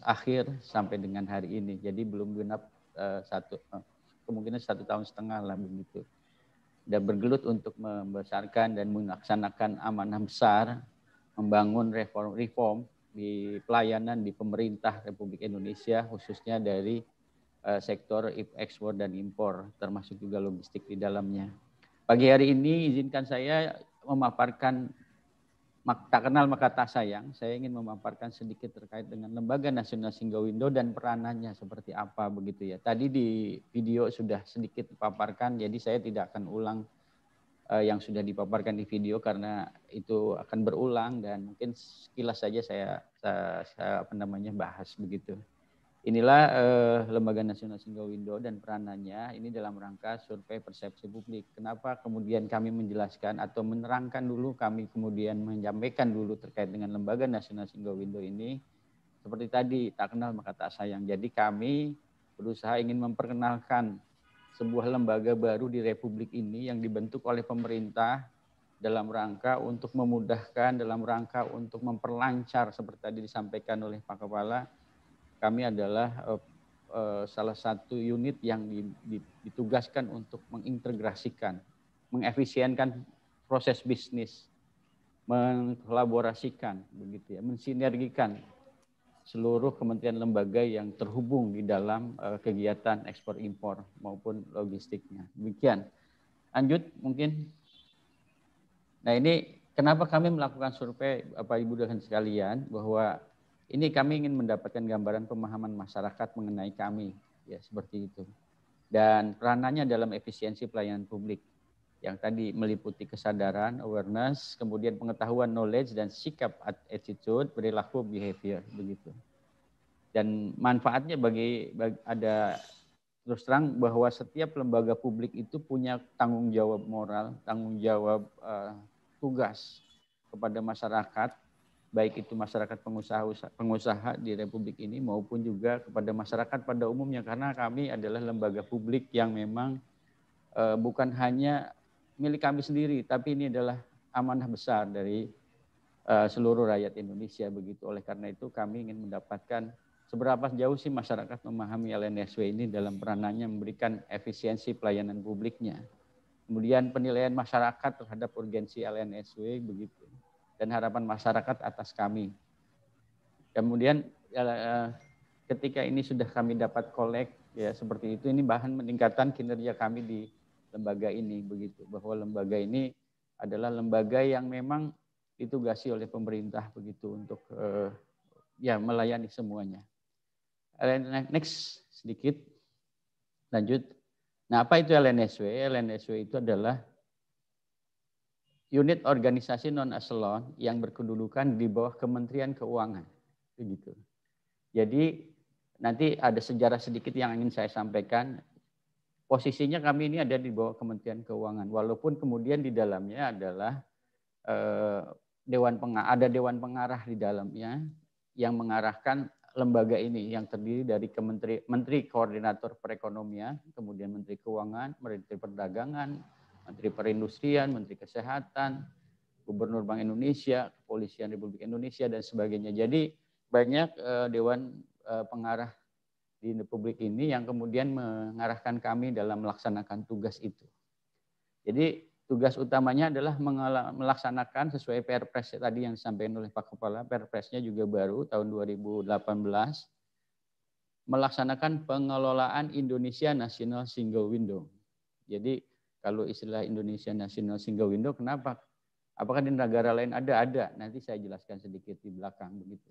akhir sampai dengan hari ini. Jadi belum genap eh, satu eh, kemungkinan satu tahun setengah lah begitu. Dan bergelut untuk membesarkan dan melaksanakan amanah besar membangun reform reform di pelayanan di pemerintah Republik Indonesia khususnya dari uh, sektor ekspor dan impor termasuk juga logistik di dalamnya. Pagi hari ini izinkan saya memaparkan tak kenal maka tak sayang. Saya ingin memaparkan sedikit terkait dengan lembaga nasional Singgawindo dan peranannya seperti apa begitu ya. Tadi di video sudah sedikit dipaparkan, jadi saya tidak akan ulang Eh, yang sudah dipaparkan di video karena itu akan berulang dan mungkin sekilas saja saya, saya, eh, saya apa namanya bahas begitu. Inilah uh, Lembaga Nasional Window dan peranannya ini dalam rangka survei persepsi publik. Kenapa kemudian kami menjelaskan atau menerangkan dulu kami kemudian menyampaikan dulu terkait dengan Lembaga Nasional Window ini seperti tadi tak kenal maka tak sayang. Jadi kami berusaha ingin memperkenalkan sebuah lembaga baru di Republik ini yang dibentuk oleh pemerintah dalam rangka untuk memudahkan, dalam rangka untuk memperlancar seperti tadi disampaikan oleh Pak Kepala, kami adalah uh, uh, salah satu unit yang di, di, ditugaskan untuk mengintegrasikan, mengefisienkan proses bisnis, mengkolaborasikan, begitu ya, mensinergikan seluruh kementerian lembaga yang terhubung di dalam uh, kegiatan ekspor impor maupun logistiknya. Demikian. Lanjut mungkin. Nah, ini kenapa kami melakukan survei Bapak Ibu dan sekalian bahwa ini kami ingin mendapatkan gambaran pemahaman masyarakat mengenai kami ya seperti itu. Dan peranannya dalam efisiensi pelayanan publik yang tadi meliputi kesadaran, awareness, kemudian pengetahuan knowledge dan sikap attitude, perilaku behavior begitu. Dan manfaatnya bagi, bagi ada terus terang bahwa setiap lembaga publik itu punya tanggung jawab moral, tanggung jawab uh, tugas kepada masyarakat, baik itu masyarakat pengusaha pengusaha di republik ini maupun juga kepada masyarakat pada umumnya karena kami adalah lembaga publik yang memang eh, bukan hanya milik kami sendiri, tapi ini adalah amanah besar dari uh, seluruh rakyat Indonesia begitu. Oleh karena itu kami ingin mendapatkan seberapa jauh sih masyarakat memahami LNSW ini dalam peranannya memberikan efisiensi pelayanan publiknya. Kemudian penilaian masyarakat terhadap urgensi LNSW begitu. Dan harapan masyarakat atas kami. Kemudian ya, eh, ketika ini sudah kami dapat kolek ya seperti itu ini bahan meningkatkan kinerja kami di lembaga ini begitu bahwa lembaga ini adalah lembaga yang memang ditugasi oleh pemerintah begitu untuk uh, ya melayani semuanya. Next sedikit lanjut. Nah, apa itu LNSW? LNSW itu adalah unit organisasi non eselon yang berkedudukan di bawah Kementerian Keuangan. Begitu. Jadi nanti ada sejarah sedikit yang ingin saya sampaikan posisinya kami ini ada di bawah Kementerian Keuangan. Walaupun kemudian di dalamnya adalah eh, dewan pengarah, ada dewan pengarah di dalamnya yang mengarahkan lembaga ini yang terdiri dari Kementeri Menteri Koordinator Perekonomian, kemudian Menteri Keuangan, Menteri Perdagangan, Menteri Perindustrian, Menteri Kesehatan, Gubernur Bank Indonesia, Kepolisian Republik Indonesia dan sebagainya. Jadi banyak eh, dewan eh, pengarah di Republik ini yang kemudian mengarahkan kami dalam melaksanakan tugas itu. Jadi tugas utamanya adalah melaksanakan sesuai Perpres tadi yang disampaikan oleh Pak Kepala, Perpresnya juga baru tahun 2018 melaksanakan pengelolaan Indonesia National Single Window. Jadi kalau istilah Indonesia National Single Window kenapa? Apakah di negara lain ada? Ada. Nanti saya jelaskan sedikit di belakang begitu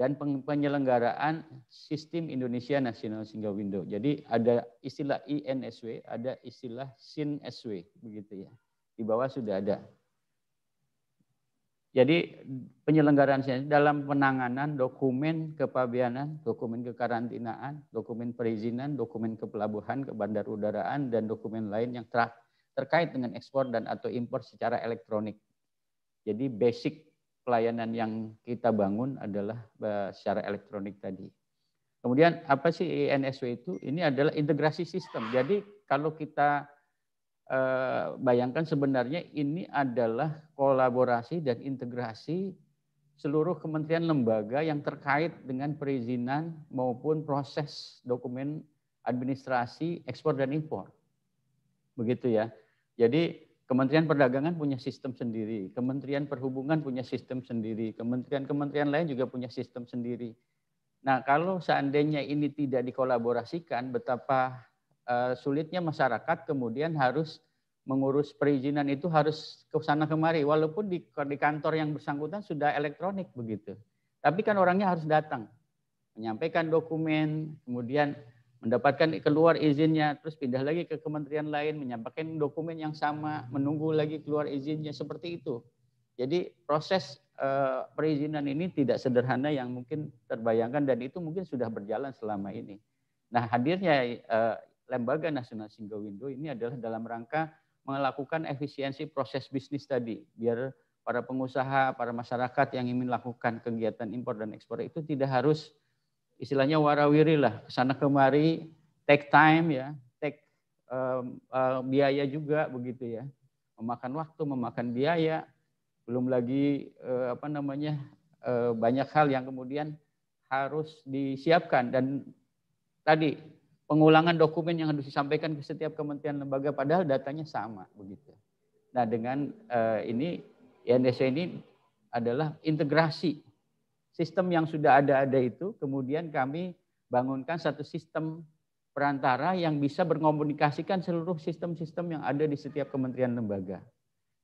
dan penyelenggaraan sistem Indonesia Nasional Single Window. Jadi ada istilah INSW, ada istilah SINSW begitu ya. Di bawah sudah ada. Jadi penyelenggaraan dalam penanganan dokumen kepabianan, dokumen kekarantinaan, dokumen perizinan, dokumen kepelabuhan, udaraan, dan dokumen lain yang terkait dengan ekspor dan atau impor secara elektronik. Jadi basic pelayanan yang kita bangun adalah eh, secara elektronik tadi. Kemudian apa sih INSW itu? Ini adalah integrasi sistem. Jadi kalau kita eh, bayangkan sebenarnya ini adalah kolaborasi dan integrasi seluruh kementerian lembaga yang terkait dengan perizinan maupun proses dokumen administrasi ekspor dan impor. Begitu ya. Jadi Kementerian Perdagangan punya sistem sendiri, Kementerian Perhubungan punya sistem sendiri, kementerian-kementerian lain juga punya sistem sendiri. Nah, kalau seandainya ini tidak dikolaborasikan, betapa uh, sulitnya masyarakat kemudian harus mengurus perizinan itu harus ke sana kemari, walaupun di, di kantor yang bersangkutan sudah elektronik begitu. Tapi kan orangnya harus datang, menyampaikan dokumen, kemudian mendapatkan keluar izinnya, terus pindah lagi ke kementerian lain, menyampaikan dokumen yang sama, menunggu lagi keluar izinnya, seperti itu. Jadi proses uh, perizinan ini tidak sederhana yang mungkin terbayangkan dan itu mungkin sudah berjalan selama ini. Nah hadirnya uh, lembaga nasional single window ini adalah dalam rangka melakukan efisiensi proses bisnis tadi, biar para pengusaha, para masyarakat yang ingin melakukan kegiatan impor dan ekspor itu tidak harus istilahnya warawiri lah kesana kemari take time ya take um, uh, biaya juga begitu ya memakan waktu memakan biaya belum lagi uh, apa namanya uh, banyak hal yang kemudian harus disiapkan dan tadi pengulangan dokumen yang harus disampaikan ke setiap kementerian lembaga padahal datanya sama begitu. Nah dengan uh, ini INDC ini adalah integrasi sistem yang sudah ada-ada itu, kemudian kami bangunkan satu sistem perantara yang bisa berkomunikasikan seluruh sistem-sistem yang ada di setiap kementerian lembaga.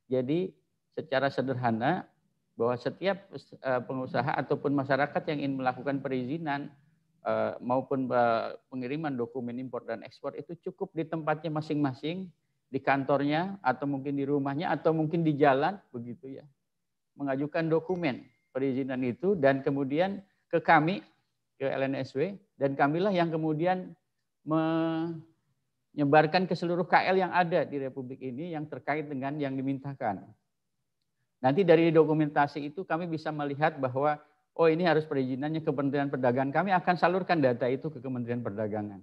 Jadi secara sederhana bahwa setiap eh, pengusaha ataupun masyarakat yang ingin melakukan perizinan eh, maupun eh, pengiriman dokumen impor dan ekspor itu cukup di tempatnya masing-masing, di kantornya atau mungkin di rumahnya atau mungkin di jalan begitu ya. Mengajukan dokumen perizinan itu dan kemudian ke kami ke LNSW dan kamilah yang kemudian menyebarkan ke seluruh KL yang ada di Republik ini yang terkait dengan yang dimintakan. Nanti dari dokumentasi itu kami bisa melihat bahwa oh ini harus perizinannya Kementerian Perdagangan. Kami akan salurkan data itu ke Kementerian Perdagangan.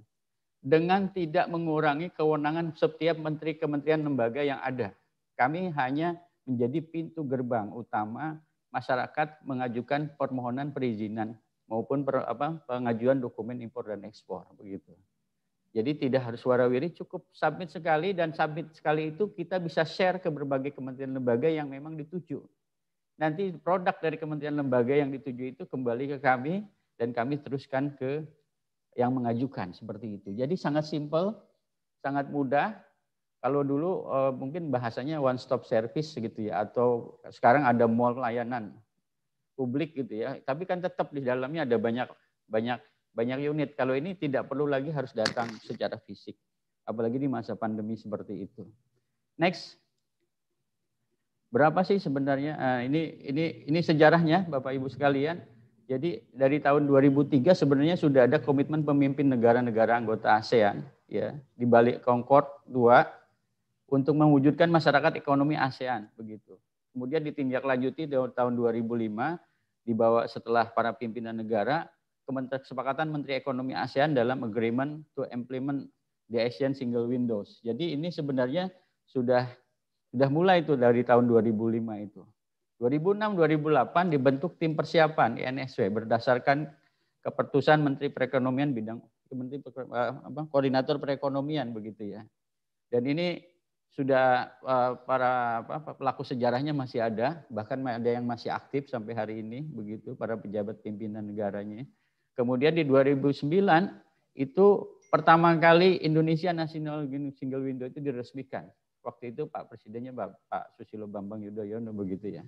Dengan tidak mengurangi kewenangan setiap menteri kementerian lembaga yang ada. Kami hanya menjadi pintu gerbang utama masyarakat mengajukan permohonan perizinan maupun per, apa, pengajuan dokumen impor dan ekspor begitu. Jadi tidak harus warawiri, cukup submit sekali dan submit sekali itu kita bisa share ke berbagai kementerian lembaga yang memang dituju. Nanti produk dari kementerian lembaga yang dituju itu kembali ke kami dan kami teruskan ke yang mengajukan seperti itu. Jadi sangat simpel, sangat mudah kalau dulu uh, mungkin bahasanya one stop service gitu ya atau sekarang ada mall layanan publik gitu ya tapi kan tetap di dalamnya ada banyak banyak banyak unit kalau ini tidak perlu lagi harus datang secara fisik apalagi di masa pandemi seperti itu next berapa sih sebenarnya uh, ini ini ini sejarahnya Bapak Ibu sekalian jadi dari tahun 2003 sebenarnya sudah ada komitmen pemimpin negara-negara anggota ASEAN ya di balik Concord 2 untuk mewujudkan masyarakat ekonomi ASEAN begitu. Kemudian ditindaklanjuti tahun 2005 dibawa setelah para pimpinan negara kesepakatan Menteri Ekonomi ASEAN dalam agreement to implement the ASEAN Single Windows. Jadi ini sebenarnya sudah sudah mulai itu dari tahun 2005 itu. 2006 2008 dibentuk tim persiapan INSW berdasarkan keputusan Menteri Perekonomian bidang Menteri eh, apa, Koordinator Perekonomian begitu ya. Dan ini sudah eh, para pelaku sejarahnya masih ada, bahkan ada yang masih aktif sampai hari ini begitu para pejabat pimpinan negaranya. Kemudian di 2009 itu pertama kali Indonesia National Single Window itu diresmikan. Waktu itu Pak Presidennya Pak Susilo Bambang Yudhoyono begitu ya.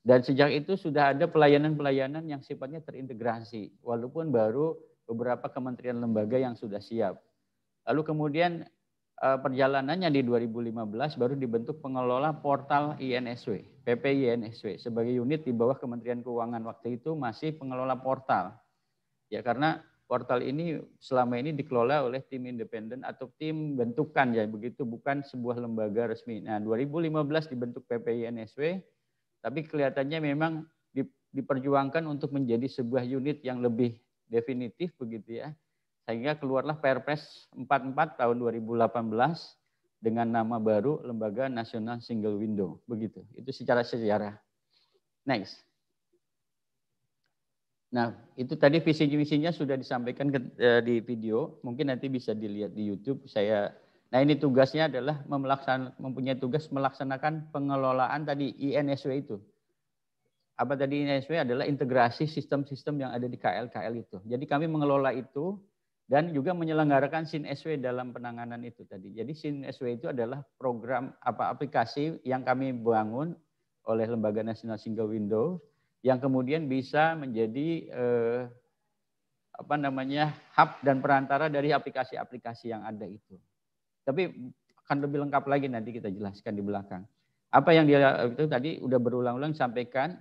Dan sejak itu sudah ada pelayanan-pelayanan yang sifatnya terintegrasi, walaupun baru beberapa kementerian lembaga yang sudah siap. Lalu kemudian Eh, perjalanannya di 2015 baru dibentuk pengelola portal INSW, PP INSW sebagai unit di bawah Kementerian Keuangan waktu itu masih pengelola portal. Ya karena portal ini selama ini dikelola oleh tim independen atau tim bentukan ya begitu bukan sebuah lembaga resmi. Nah, 2015 dibentuk PP INSW tapi kelihatannya memang diperjuangkan untuk menjadi sebuah unit yang lebih definitif begitu ya sehingga keluarlah Perpres 44 tahun 2018 dengan nama baru Lembaga Nasional Single Window. Begitu. Itu secara sejarah. Next. Nah, itu tadi visi-visinya sudah disampaikan ke, e, di video. Mungkin nanti bisa dilihat di YouTube. Saya Nah, ini tugasnya adalah melaksan, mempunyai tugas melaksanakan pengelolaan tadi INSW itu. Apa tadi INSW adalah integrasi sistem-sistem yang ada di KL-KL itu. Jadi kami mengelola itu dan juga menyelenggarakan SIN SW dalam penanganan itu tadi. Jadi SIN SW itu adalah program apa aplikasi yang kami bangun oleh Lembaga Nasional Single Window yang kemudian bisa menjadi eh, apa namanya hub dan perantara dari aplikasi-aplikasi yang ada itu. Tapi akan lebih lengkap lagi nanti kita jelaskan di belakang. Apa yang dia itu tadi udah berulang-ulang sampaikan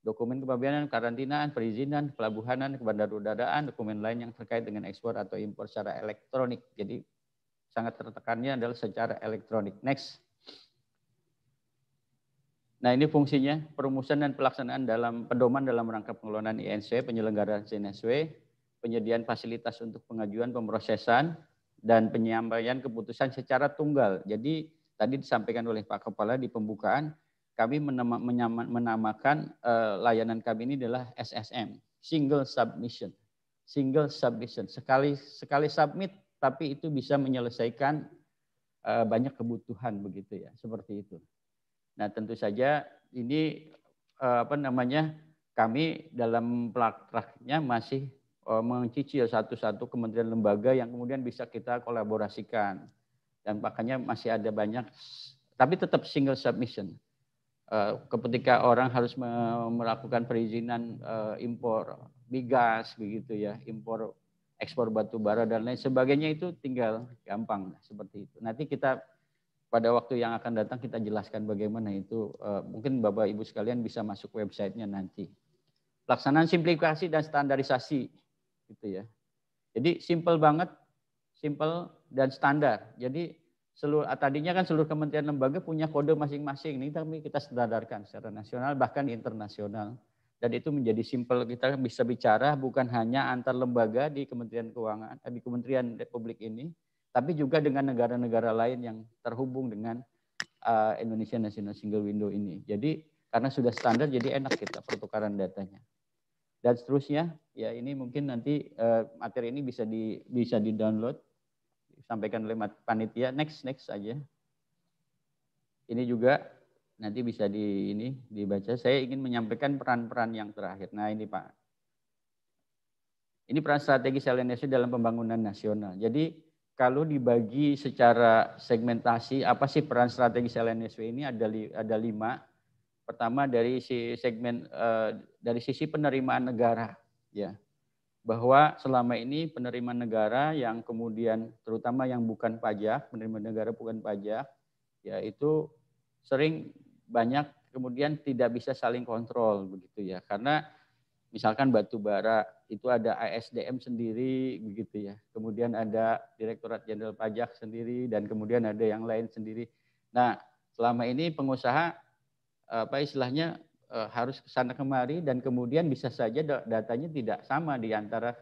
dokumen kepabianan, karantinaan, perizinan, pelabuhanan, udaraan, dokumen lain yang terkait dengan ekspor atau impor secara elektronik. Jadi sangat tertekannya adalah secara elektronik. Next. Nah ini fungsinya perumusan dan pelaksanaan dalam pedoman dalam rangka pengelolaan INC, penyelenggaraan CNSW, penyediaan fasilitas untuk pengajuan pemrosesan, dan penyampaian keputusan secara tunggal. Jadi tadi disampaikan oleh Pak Kepala di pembukaan, kami menama, menamakan uh, layanan kami ini adalah SSM, single submission. Single submission. Sekali sekali submit tapi itu bisa menyelesaikan uh, banyak kebutuhan begitu ya, seperti itu. Nah, tentu saja ini uh, apa namanya? Kami dalam praktiknya masih uh, mencicil satu-satu kementerian lembaga yang kemudian bisa kita kolaborasikan. Dan makanya masih ada banyak tapi tetap single submission Eh, ketika orang harus melakukan perizinan eh, impor migas begitu ya, impor ekspor batu bara dan lain sebagainya itu tinggal gampang seperti itu. Nanti kita pada waktu yang akan datang kita jelaskan bagaimana itu eh, mungkin Bapak Ibu sekalian bisa masuk websitenya nanti. Pelaksanaan simplifikasi dan standarisasi gitu ya. Jadi simple banget, simple dan standar. Jadi seluruh ah, tadinya kan seluruh kementerian lembaga punya kode masing-masing ini tapi kita standarkan secara nasional bahkan internasional dan itu menjadi simpel kita bisa bicara bukan hanya antar lembaga di Kementerian Keuangan eh, di Kementerian Republik ini tapi juga dengan negara-negara lain yang terhubung dengan uh, Indonesia National Single Window ini. Jadi karena sudah standar jadi enak kita pertukaran datanya dan seterusnya ya ini mungkin nanti uh, materi ini bisa di bisa di download disampaikan oleh panitia. Next, next saja. Ini juga nanti bisa di ini dibaca. Saya ingin menyampaikan peran-peran yang terakhir. Nah ini Pak. Ini peran strategi aliansi dalam pembangunan nasional. Jadi kalau dibagi secara segmentasi, apa sih peran strategis LNSW ini? Ada li, ada lima. Pertama dari si segmen eh, dari sisi penerimaan negara, ya bahwa selama ini penerimaan negara yang kemudian terutama yang bukan pajak, penerimaan negara bukan pajak, yaitu sering banyak kemudian tidak bisa saling kontrol begitu ya. Karena misalkan batu bara itu ada ASDM sendiri begitu ya. Kemudian ada Direktorat Jenderal Pajak sendiri dan kemudian ada yang lain sendiri. Nah, selama ini pengusaha apa istilahnya Eh, harus ke sana kemari dan kemudian bisa saja datanya tidak sama di antara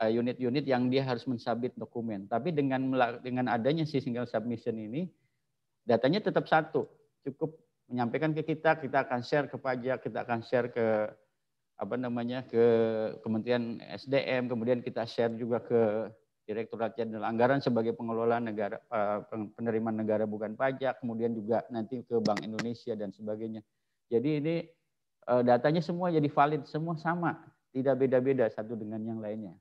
eh, unit-unit yang dia harus mensubmit dokumen. Tapi dengan dengan adanya si single submission ini datanya tetap satu. Cukup menyampaikan ke kita, kita akan share ke pajak, kita akan share ke apa namanya ke Kementerian SDM, kemudian kita share juga ke Direktorat Jenderal Anggaran sebagai pengelola negara eh, penerimaan negara bukan pajak, kemudian juga nanti ke Bank Indonesia dan sebagainya. Jadi ini Eh, datanya semua jadi valid, semua sama, tidak beda-beda satu dengan yang lainnya.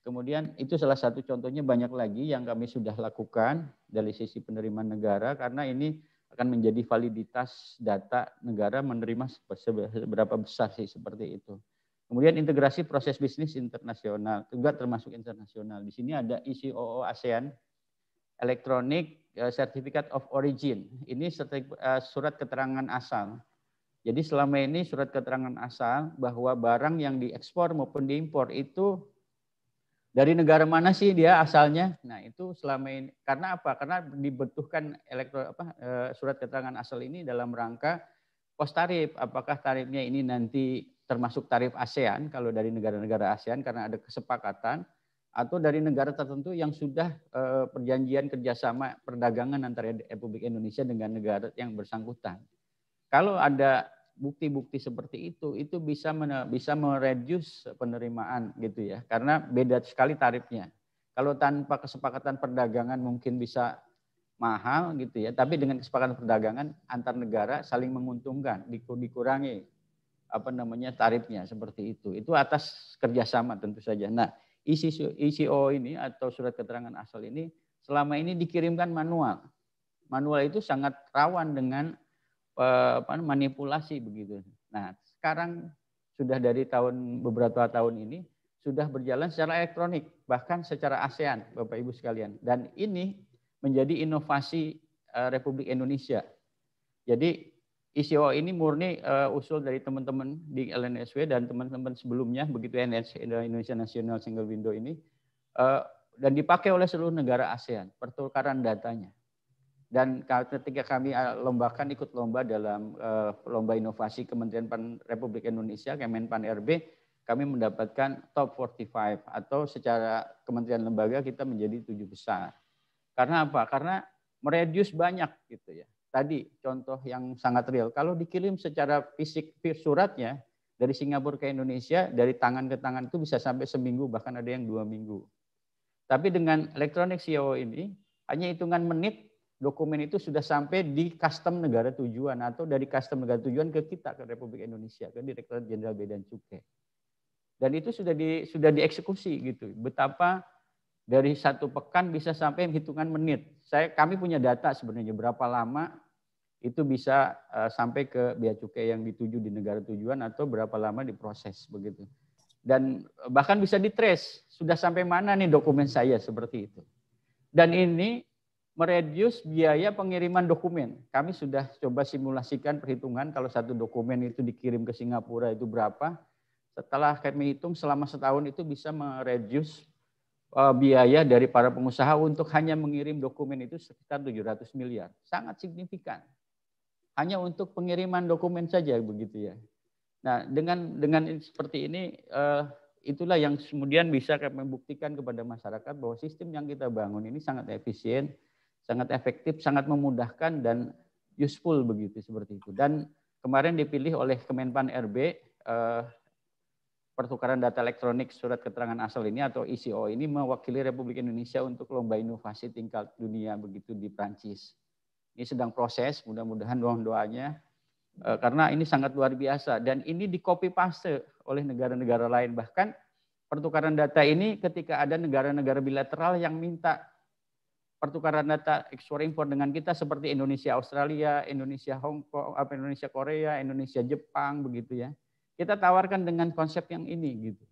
Kemudian itu salah satu contohnya banyak lagi yang kami sudah lakukan dari sisi penerimaan negara karena ini akan menjadi validitas data negara menerima seberapa besar sih seperti itu. Kemudian integrasi proses bisnis internasional juga termasuk internasional. Di sini ada ICOO ASEAN, Electronic eh, Certificate of Origin. Ini eh, surat keterangan asal jadi selama ini surat keterangan asal bahwa barang yang diekspor maupun diimpor itu dari negara mana sih dia asalnya? Nah itu selama ini karena apa? Karena dibutuhkan elektro apa eh, surat keterangan asal ini dalam rangka pos tarif. Apakah tarifnya ini nanti termasuk tarif ASEAN kalau dari negara-negara ASEAN karena ada kesepakatan atau dari negara tertentu yang sudah e, perjanjian kerjasama perdagangan antara Republik Indonesia dengan negara yang bersangkutan kalau ada bukti-bukti seperti itu, itu bisa bisa mereduce penerimaan gitu ya, karena beda sekali tarifnya. Kalau tanpa kesepakatan perdagangan mungkin bisa mahal gitu ya, tapi dengan kesepakatan perdagangan antar negara saling menguntungkan, dikurangi apa namanya tarifnya seperti itu. Itu atas kerjasama tentu saja. Nah, isi ICO ini atau surat keterangan asal ini selama ini dikirimkan manual. Manual itu sangat rawan dengan Eh, manipulasi begitu. Nah, sekarang sudah dari tahun beberapa tahun ini sudah berjalan secara elektronik bahkan secara ASEAN Bapak Ibu sekalian dan ini menjadi inovasi eh, Republik Indonesia. Jadi ICO ini murni uh, usul dari teman-teman di LNSW dan teman-teman sebelumnya begitu NS Indonesia National Single Window ini uh, dan dipakai oleh seluruh negara ASEAN pertukaran datanya. Dan ketika kami eh, lombakan ikut lomba dalam uh, lomba inovasi Kementerian Pan Republik Indonesia, Kemenpan RB, kami mendapatkan top 45 atau secara kementerian lembaga kita menjadi tujuh besar. Karena apa? Karena meredius banyak gitu ya. Tadi contoh yang sangat real. Kalau dikirim secara fisik suratnya dari Singapura ke Indonesia, dari tangan ke tangan itu bisa sampai seminggu, bahkan ada yang dua minggu. Tapi dengan elektronik CEO ini, hanya hitungan menit dokumen itu sudah sampai di custom negara tujuan atau dari custom negara tujuan ke kita ke Republik Indonesia ke Direktorat Jenderal Bea dan Cukai. Dan itu sudah di sudah dieksekusi gitu. Betapa dari satu pekan bisa sampai hitungan menit. Saya kami punya data sebenarnya berapa lama itu bisa eh, sampai ke bea cukai yang dituju di negara tujuan atau berapa lama diproses begitu. Dan bahkan bisa di ditrace sudah sampai mana nih dokumen saya seperti itu. Dan ini mereduce biaya pengiriman dokumen. Kami sudah coba simulasikan perhitungan kalau satu dokumen itu dikirim ke Singapura itu berapa. Setelah kami hitung selama setahun itu bisa mereduce eh, biaya dari para pengusaha untuk hanya mengirim dokumen itu sekitar 700 miliar. Sangat signifikan. Hanya untuk pengiriman dokumen saja begitu ya. Nah, dengan dengan seperti ini eh, itulah yang kemudian bisa membuktikan kepada masyarakat bahwa sistem yang kita bangun ini sangat efisien, sangat efektif, sangat memudahkan dan useful begitu seperti itu. Dan kemarin dipilih oleh Kemenpan RB eh, pertukaran data elektronik surat keterangan asal ini atau ICO e ini mewakili Republik Indonesia untuk lomba inovasi tingkat dunia begitu di Prancis. Ini sedang proses, mudah-mudahan doang doanya eh, karena ini sangat luar biasa dan ini di copy paste oleh negara-negara lain bahkan pertukaran data ini ketika ada negara-negara bilateral yang minta pertukaran data ekspor impor dengan kita seperti Indonesia Australia, Indonesia Hong Kong, apa Indonesia Korea, Indonesia Jepang begitu ya. Kita tawarkan dengan konsep yang ini gitu.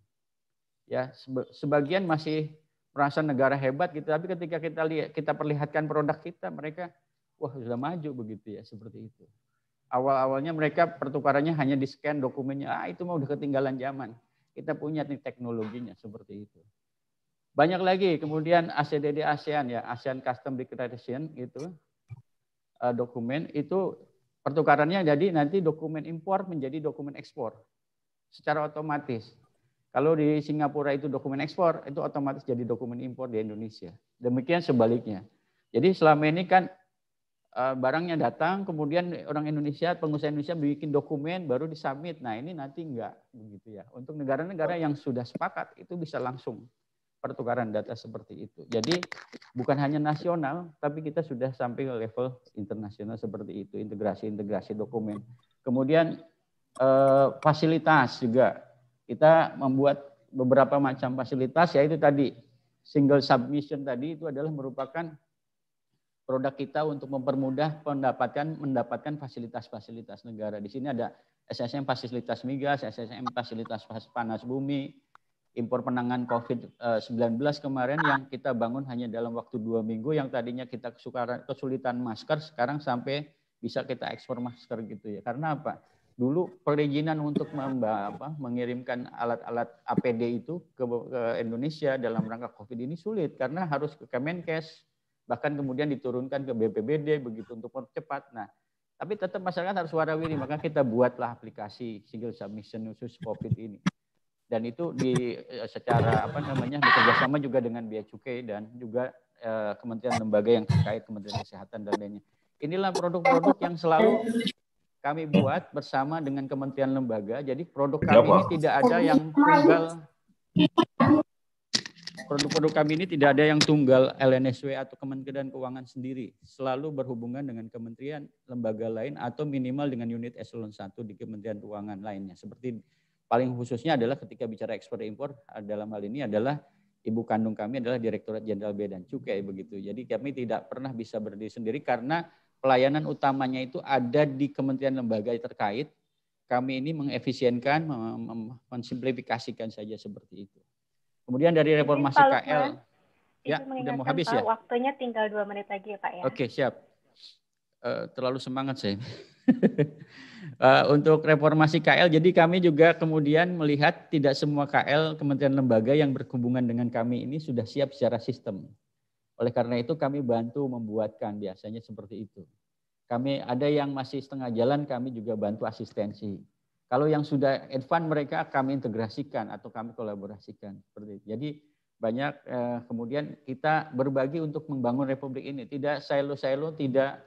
Ya, sebagian masih merasa negara hebat gitu, tapi ketika kita lihat kita perlihatkan produk kita, mereka wah sudah maju begitu ya, seperti itu. Awal-awalnya mereka pertukarannya hanya di scan dokumennya, ah itu mah udah ketinggalan zaman. Kita punya nih teknologinya seperti itu. Banyak lagi kemudian ACDD ASEAN ya, ASEAN Custom Declaration itu eh, dokumen itu pertukarannya jadi nanti dokumen impor menjadi dokumen ekspor secara otomatis. Kalau di Singapura itu dokumen ekspor, itu otomatis jadi dokumen impor di Indonesia. Demikian sebaliknya. Jadi selama ini kan eh, barangnya datang, kemudian orang Indonesia, pengusaha Indonesia bikin dokumen, baru disubmit. Nah ini nanti enggak begitu ya. Untuk negara-negara yang sudah sepakat itu bisa langsung pertukaran data seperti itu. Jadi bukan hanya nasional, tapi kita sudah sampai ke level internasional seperti itu, integrasi-integrasi dokumen. Kemudian eh, fasilitas juga. Kita membuat beberapa macam fasilitas, yaitu tadi single submission tadi itu adalah merupakan produk kita untuk mempermudah mendapatkan mendapatkan fasilitas-fasilitas negara. Di sini ada SSM fasilitas migas, SSM fasilitas panas bumi, impor penanganan COVID-19 eh, kemarin yang kita bangun hanya dalam waktu dua minggu yang tadinya kita kesulitan masker sekarang sampai bisa kita ekspor masker gitu ya. Karena apa? Dulu perizinan untuk apa, mengirimkan alat-alat APD itu ke, ke Indonesia dalam rangka COVID ini sulit karena harus ke Kemenkes, bahkan kemudian diturunkan ke BPBD begitu untuk mempercepat. Nah, tapi tetap masyarakat harus warawiri, maka kita buatlah aplikasi single submission khusus COVID ini dan itu di eh, secara apa namanya bekerja sama juga dengan Bea Cukai dan juga eh, kementerian lembaga yang terkait Kementerian Kesehatan dan lainnya. Inilah produk-produk yang selalu kami buat bersama dengan kementerian lembaga. Jadi produk ya, kami ini tidak ada yang tunggal produk-produk kami ini tidak ada yang tunggal LNSW atau Kementerian Keuangan sendiri. Selalu berhubungan dengan kementerian lembaga lain atau minimal dengan unit eselon 1 di Kementerian Keuangan lainnya. Seperti paling khususnya adalah ketika bicara ekspor impor dalam hal ini adalah ibu kandung kami adalah Direktorat Jenderal Bea dan Cukai begitu. Jadi kami tidak pernah bisa berdiri sendiri karena pelayanan utamanya itu ada di kementerian lembaga terkait. Kami ini mengefisienkan, mensimplifikasikan saja seperti itu. Kemudian dari reformasi KL. Ya, sudah mau habis ya? Waktunya tinggal dua menit lagi ya Pak ya. Oke, siap. Uh, terlalu semangat saya. Eh, untuk reformasi KL. Jadi kami juga kemudian melihat tidak semua KL kementerian lembaga yang berhubungan dengan kami ini sudah siap secara sistem. Oleh karena itu kami bantu membuatkan biasanya seperti itu. Kami ada yang masih setengah jalan kami juga bantu asistensi. Kalau yang sudah advance mereka kami integrasikan atau kami kolaborasikan seperti itu. Jadi banyak eh, kemudian kita berbagi untuk membangun republik ini. Tidak silo-silo, tidak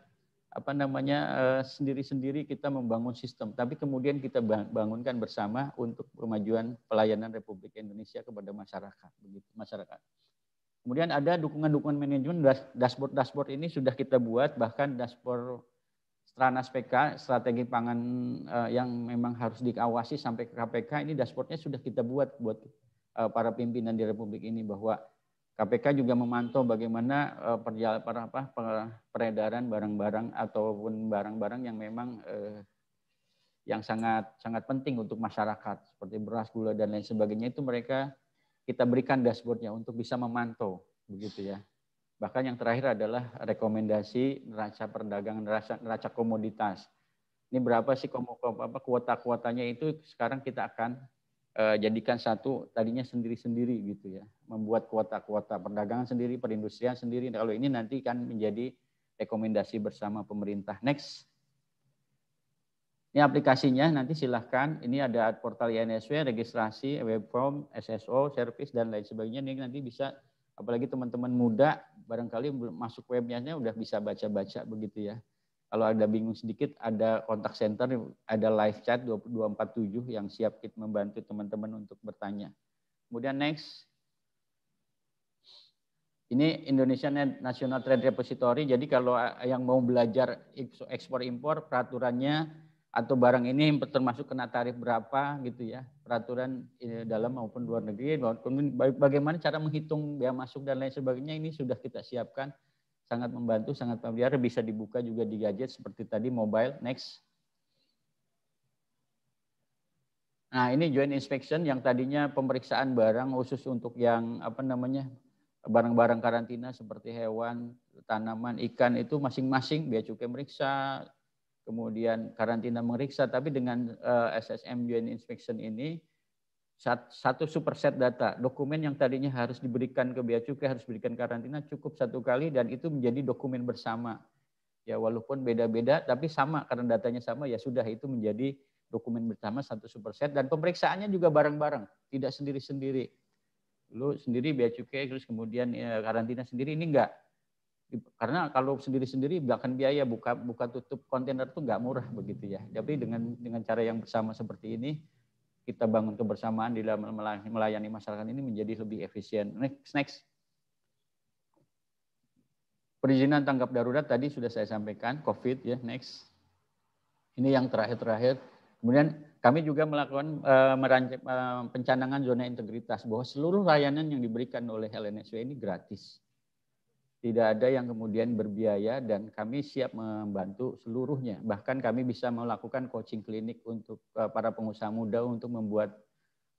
apa namanya eh, sendiri-sendiri kita membangun sistem, tapi kemudian kita bangunkan bersama untuk kemajuan pelayanan Republik Indonesia kepada masyarakat, begitu masyarakat. Kemudian ada dukungan-dukungan manajemen dashboard-dashboard ini sudah kita buat bahkan dashboard Stranas PK, strategi pangan eh, yang memang harus diawasi sampai ke KPK ini dashboardnya sudah kita buat buat eh, para pimpinan di Republik ini bahwa KPK juga memantau bagaimana eh, perjalanan apa, peredaran barang-barang ataupun barang-barang yang memang eh, yang sangat sangat penting untuk masyarakat seperti beras, gula dan lain sebagainya itu mereka kita berikan dashboardnya untuk bisa memantau begitu ya. Bahkan yang terakhir adalah rekomendasi neraca perdagangan neraca, neraca komoditas. Ini berapa sih kuota-kuotanya itu sekarang kita akan Eh, jadikan satu tadinya sendiri-sendiri gitu ya. Membuat kuota-kuota perdagangan sendiri, perindustrian sendiri. Nah, kalau ini nanti kan menjadi rekomendasi bersama pemerintah. Next. Ini aplikasinya nanti silahkan. Ini ada portal INSW, registrasi, web form, SSO, service, dan lain sebagainya. Ini nanti bisa, apalagi teman-teman muda barangkali masuk webnya udah bisa baca-baca begitu ya. Kalau ada bingung sedikit, ada kontak center, ada live chat 247 yang siap kita membantu teman-teman untuk bertanya. Kemudian next. Ini Indonesia National Trade Repository. Jadi kalau yang mau belajar ekspor impor peraturannya atau barang ini termasuk kena tarif berapa gitu ya. Peraturan eh, dalam maupun luar negeri, maupun bagaimana cara menghitung biaya masuk dan lain sebagainya ini sudah kita siapkan sangat membantu, sangat familiar, bisa dibuka juga di gadget seperti tadi mobile. Next. Nah, ini joint inspection yang tadinya pemeriksaan barang khusus untuk yang apa namanya? barang-barang karantina seperti hewan, tanaman, ikan itu masing-masing biaya cukai meriksa, kemudian karantina meriksa tapi dengan eh, SSM joint inspection ini satu superset data dokumen yang tadinya harus diberikan ke bea cukai harus diberikan karantina cukup satu kali dan itu menjadi dokumen bersama ya walaupun beda-beda tapi sama karena datanya sama ya sudah itu menjadi dokumen bersama satu superset dan pemeriksaannya juga bareng-bareng tidak sendiri-sendiri lu sendiri bea cukai terus kemudian ya, karantina sendiri ini enggak karena kalau sendiri-sendiri bahkan biaya buka buka tutup kontainer itu enggak murah begitu ya tapi dengan dengan cara yang bersama seperti ini kita bangun kebersamaan di dalam melayani masyarakat ini menjadi lebih efisien. Next, next. Perizinan tanggap darurat tadi sudah saya sampaikan, COVID ya, next. Ini yang terakhir-terakhir. Kemudian kami juga melakukan uh, uh, pencanangan zona integritas bahwa seluruh layanan yang diberikan oleh LNSW ini gratis. Tidak ada yang kemudian berbiaya dan kami siap membantu seluruhnya. Bahkan kami bisa melakukan coaching klinik untuk eh, para pengusaha muda untuk membuat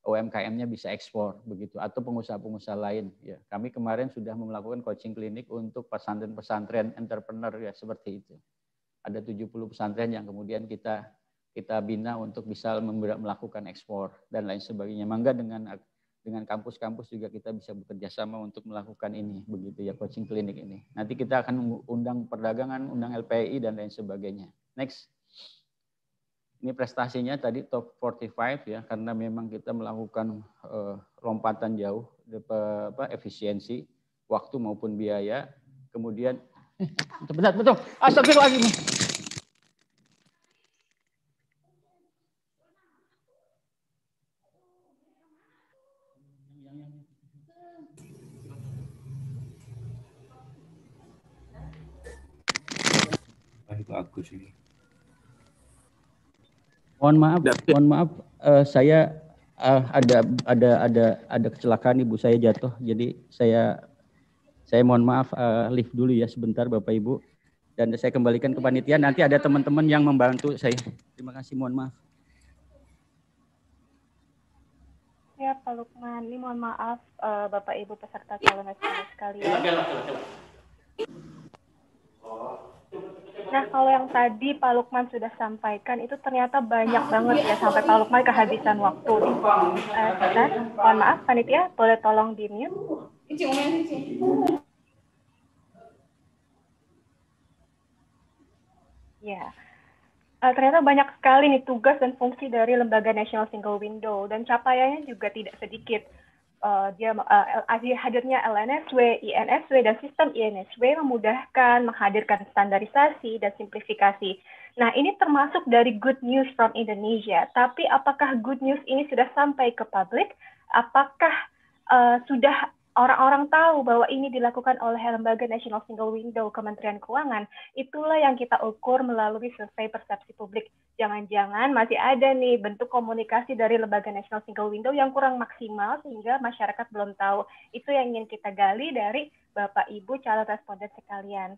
UMKM-nya bisa ekspor begitu atau pengusaha-pengusaha lain ya. Kami kemarin sudah melakukan coaching klinik untuk pesantren-pesantren entrepreneur ya seperti itu. Ada 70 pesantren yang kemudian kita kita bina untuk bisa melakukan ekspor dan lain sebagainya. Mangga dengan dengan kampus-kampus juga kita bisa bekerja sama untuk melakukan ini begitu ya coaching klinik ini. Nanti kita akan undang perdagangan, undang LPI dan lain sebagainya. Next. Ini prestasinya tadi top 45 ya karena memang kita melakukan uh, lompatan jauh apa efisiensi waktu maupun biaya. Kemudian benar betul. Astagfirullah lagi. Mohon maaf, David. Ya? mohon maaf, uh, saya uh, ada ada ada ada kecelakaan ibu saya jatuh, jadi saya saya mohon maaf uh, lift dulu ya sebentar Bapak Ibu dan saya kembalikan ke panitia. Nanti ada teman-teman yang membantu saya. Terima kasih, mohon maaf. Ya Pak Lukman, ini mohon maaf uh, Bapak Ibu peserta calon sekalian. Ya, Nah, kalau yang tadi Pak Lukman sudah sampaikan itu ternyata banyak banget ya sampai Pak Lukman kehabisan waktu. Nih. Eh, nah, mohon maaf panitia, boleh tolong di mute? Ya. Uh, ternyata banyak sekali nih tugas dan fungsi dari Lembaga National Single Window dan capaiannya juga tidak sedikit uh, dia uh, hadirnya LNSW, INSW dan sistem INSW memudahkan menghadirkan standarisasi dan simplifikasi. Nah, ini termasuk dari good news from Indonesia. Tapi apakah good news ini sudah sampai ke publik? Apakah uh, sudah orang-orang tahu bahwa ini dilakukan oleh lembaga National Single Window Kementerian Keuangan, itulah yang kita ukur melalui survei persepsi publik. Jangan-jangan masih ada nih bentuk komunikasi dari lembaga National Single Window yang kurang maksimal sehingga masyarakat belum tahu. Itu yang ingin kita gali dari Bapak Ibu calon responden sekalian.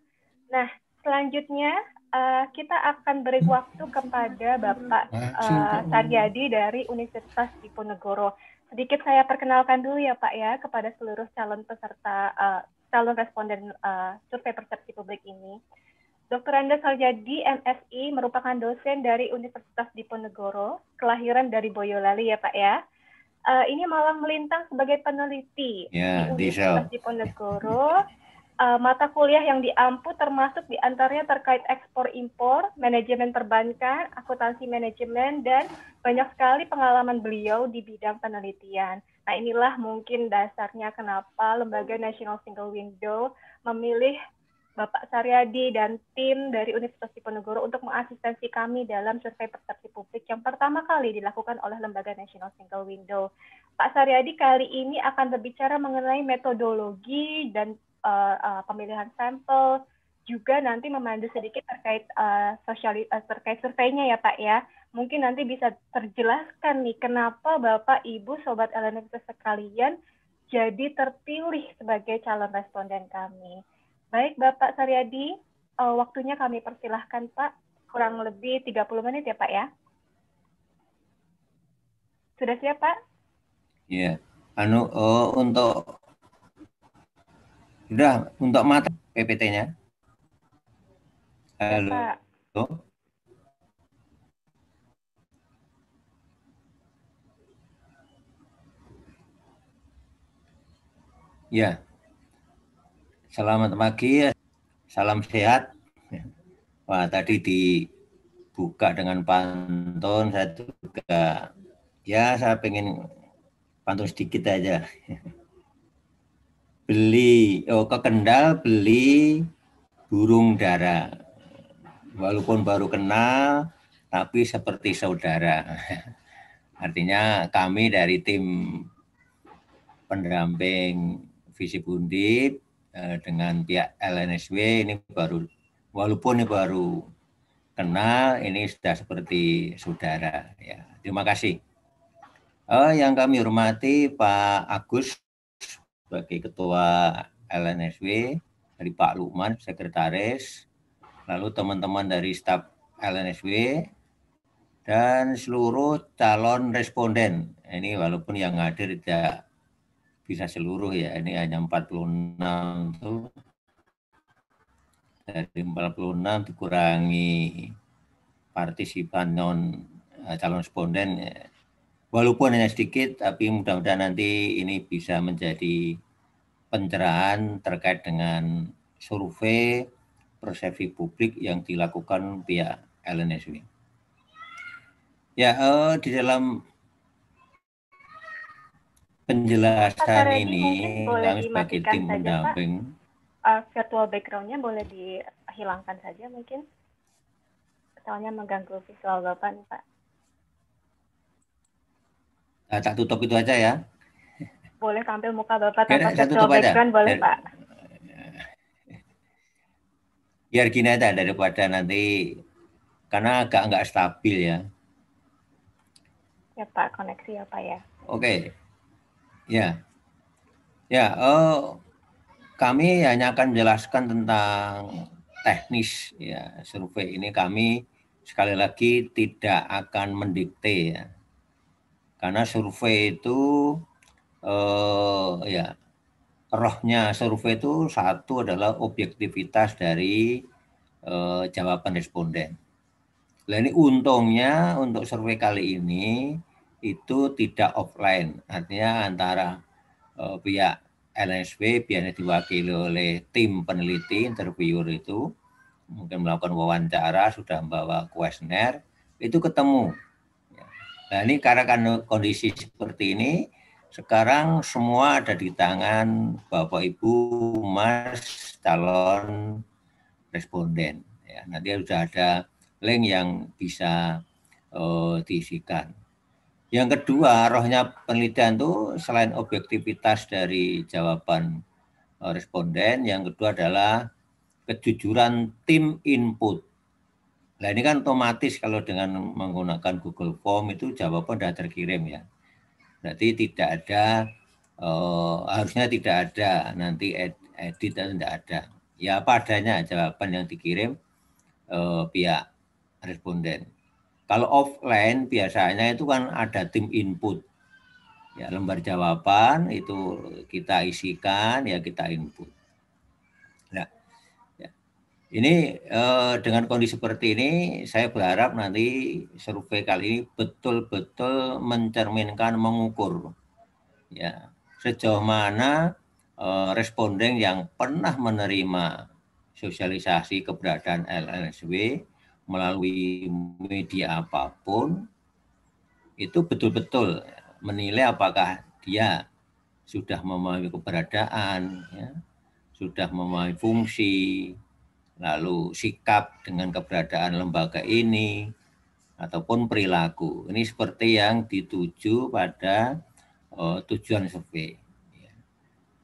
Nah, selanjutnya uh, kita akan beri waktu kepada Bapak uh, Saryadi dari Universitas Diponegoro sedikit saya perkenalkan dulu ya Pak ya kepada seluruh calon peserta uh, calon responden uh, survei persepsi publik ini. Dr. Anda Saljadi, MSI, merupakan dosen dari Universitas Diponegoro, kelahiran dari Boyolali ya Pak ya. Uh, ini malang melintang sebagai peneliti yeah, di Universitas Diponegoro. Diponegoro uh, mata kuliah yang diampu termasuk diantaranya terkait ekspor impor, manajemen perbankan, akuntansi manajemen, dan banyak sekali pengalaman beliau di bidang penelitian. Nah inilah mungkin dasarnya kenapa Lembaga National Single Window memilih Bapak Saryadi dan tim dari Universitas Diponegoro untuk mengasistensi kami dalam survei persepsi publik yang pertama kali dilakukan oleh Lembaga National Single Window. Pak Saryadi kali ini akan berbicara mengenai metodologi dan uh, uh, pemilihan sampel, juga nanti memandu sedikit terkait uh, eh, sosial uh, terkait surveinya ya Pak ya. Mungkin nanti bisa terjelaskan nih kenapa Bapak Ibu sobat LNFP sekalian jadi terpilih sebagai calon responden kami. Baik Bapak Saryadi, uh, waktunya kami persilahkan Pak. Kurang lebih 30 menit ya Pak ya. Sudah siap Pak? Iya. Yeah. Anu uh, untuk sudah untuk mata PPT-nya. Iya, Halo. Halo. Ya. Selamat pagi. Salam sehat. Wah, tadi dibuka dengan pantun saya juga ya saya pengen pantun sedikit aja beli oh, ke Kendal beli burung dara walaupun baru kenal tapi seperti saudara artinya kami dari tim pendamping visi bundit eh, dengan pihak LNSW ini baru walaupun ini baru kenal ini sudah seperti saudara ya terima kasih oh, yang kami hormati Pak Agus sebagai ketua LNSW, dari Pak Lukman sekretaris, lalu teman-teman dari staf LNSW dan seluruh calon responden. Ini walaupun yang hadir tidak bisa seluruh ya, ini hanya 46 tuh dari 46 dikurangi partisipan non eh, calon responden ya walaupun hanya sedikit, tapi mudah-mudahan nanti ini bisa menjadi pencerahan terkait dengan survei persepsi publik yang dilakukan pihak LNSW. Ya, eh, di dalam penjelasan ini, kami sebagai tim saja, pendamping. Uh, virtual background-nya boleh dihilangkan saja mungkin. Soalnya mengganggu visual Bapak Pak. Nah, tak tutup itu aja ya. Boleh tampil muka Bapak tanpa ya, background, aja. Kan, boleh Biar, eh, Pak. Eh, biar gini aja daripada nanti, karena agak nggak stabil ya. Ya Pak, koneksi ya Pak ya. Oke. Okay. Ya. Ya, oh, kami hanya akan menjelaskan tentang teknis ya survei ini kami sekali lagi tidak akan mendikte ya karena survei itu eh, ya rohnya survei itu satu adalah objektivitas dari eh, jawaban responden. Nah ini untungnya untuk survei kali ini itu tidak offline, artinya antara eh, pihak LSB biasanya diwakili oleh tim peneliti interviewer itu mungkin melakukan wawancara sudah membawa kuesioner itu ketemu Nah ini karena kan kondisi seperti ini, sekarang semua ada di tangan Bapak Ibu Mas calon responden. Ya, nanti sudah ada link yang bisa uh, diisikan. Yang kedua, rohnya penelitian itu selain objektivitas dari jawaban eh, responden, yang kedua adalah kejujuran tim input. Nah ini kan otomatis kalau dengan menggunakan Google Form itu jawaban sudah terkirim ya. Berarti tidak ada, uh, harusnya tidak ada nanti ed, edit atau tidak ada. Ya padanya jawaban yang dikirim eh, pihak responden. Kalau offline biasanya itu kan ada tim input. Ya, lembar jawaban itu kita isikan, ya kita input. Ini eh, dengan kondisi seperti ini, saya berharap nanti survei kali ini betul-betul mencerminkan, mengukur, ya sejauh mana eh, responden yang pernah menerima sosialisasi keberadaan LNSW melalui media apapun itu betul-betul menilai apakah dia sudah memahami keberadaan, ya, sudah memahami fungsi, lalu sikap dengan keberadaan lembaga ini ataupun perilaku. Ini seperti yang dituju pada uh, tujuan survei. Ya.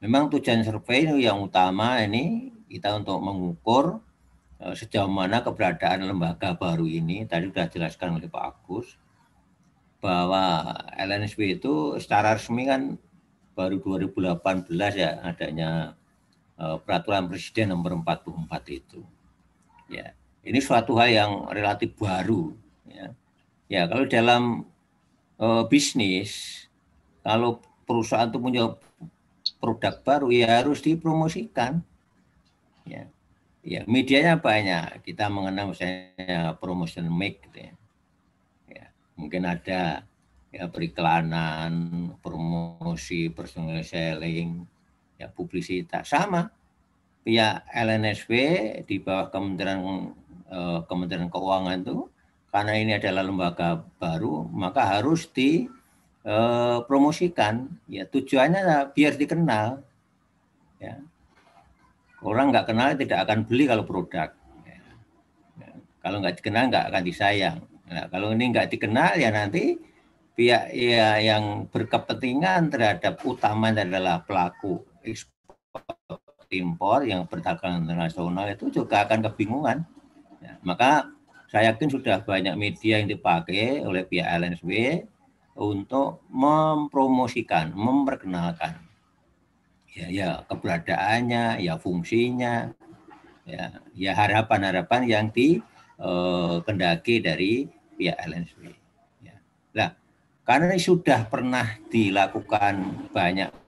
Memang tujuan survei yang utama ini kita untuk mengukur uh, sejauh mana keberadaan lembaga baru ini. Tadi sudah jelaskan oleh Pak Agus bahwa LNSP itu secara resmi kan baru 2018 ya adanya Eh, peraturan presiden nomor 44 itu. Ya, ini suatu hal yang relatif baru. Ya, ya kalau dalam e, bisnis, kalau perusahaan itu punya produk baru, ya harus dipromosikan. Ya, ya medianya banyak. Kita mengenal misalnya promotion make, gitu ya. ya mungkin ada ya periklanan, promosi, personal selling, ya publisitas sama pihak ya, LNSW di bawah Kementerian eh, Kementerian Keuangan itu karena ini adalah lembaga baru maka harus dipromosikan eh, ya tujuannya biar dikenal ya orang nggak kenal tidak akan beli kalau produk ya. Ya. kalau nggak dikenal nggak akan disayang nah, kalau ini nggak dikenal ya nanti pihak ya, yang berkepentingan terhadap utama adalah pelaku ekspor impor yang berdagang internasional itu juga akan kebingungan. Ya, maka saya yakin sudah banyak media yang dipakai oleh pihak LNSW untuk mempromosikan, memperkenalkan ya, ya keberadaannya, ya fungsinya, ya, ya harapan-harapan yang dikendaki eh, dari pihak LNSW. Ya. Nah, karena sudah pernah dilakukan banyak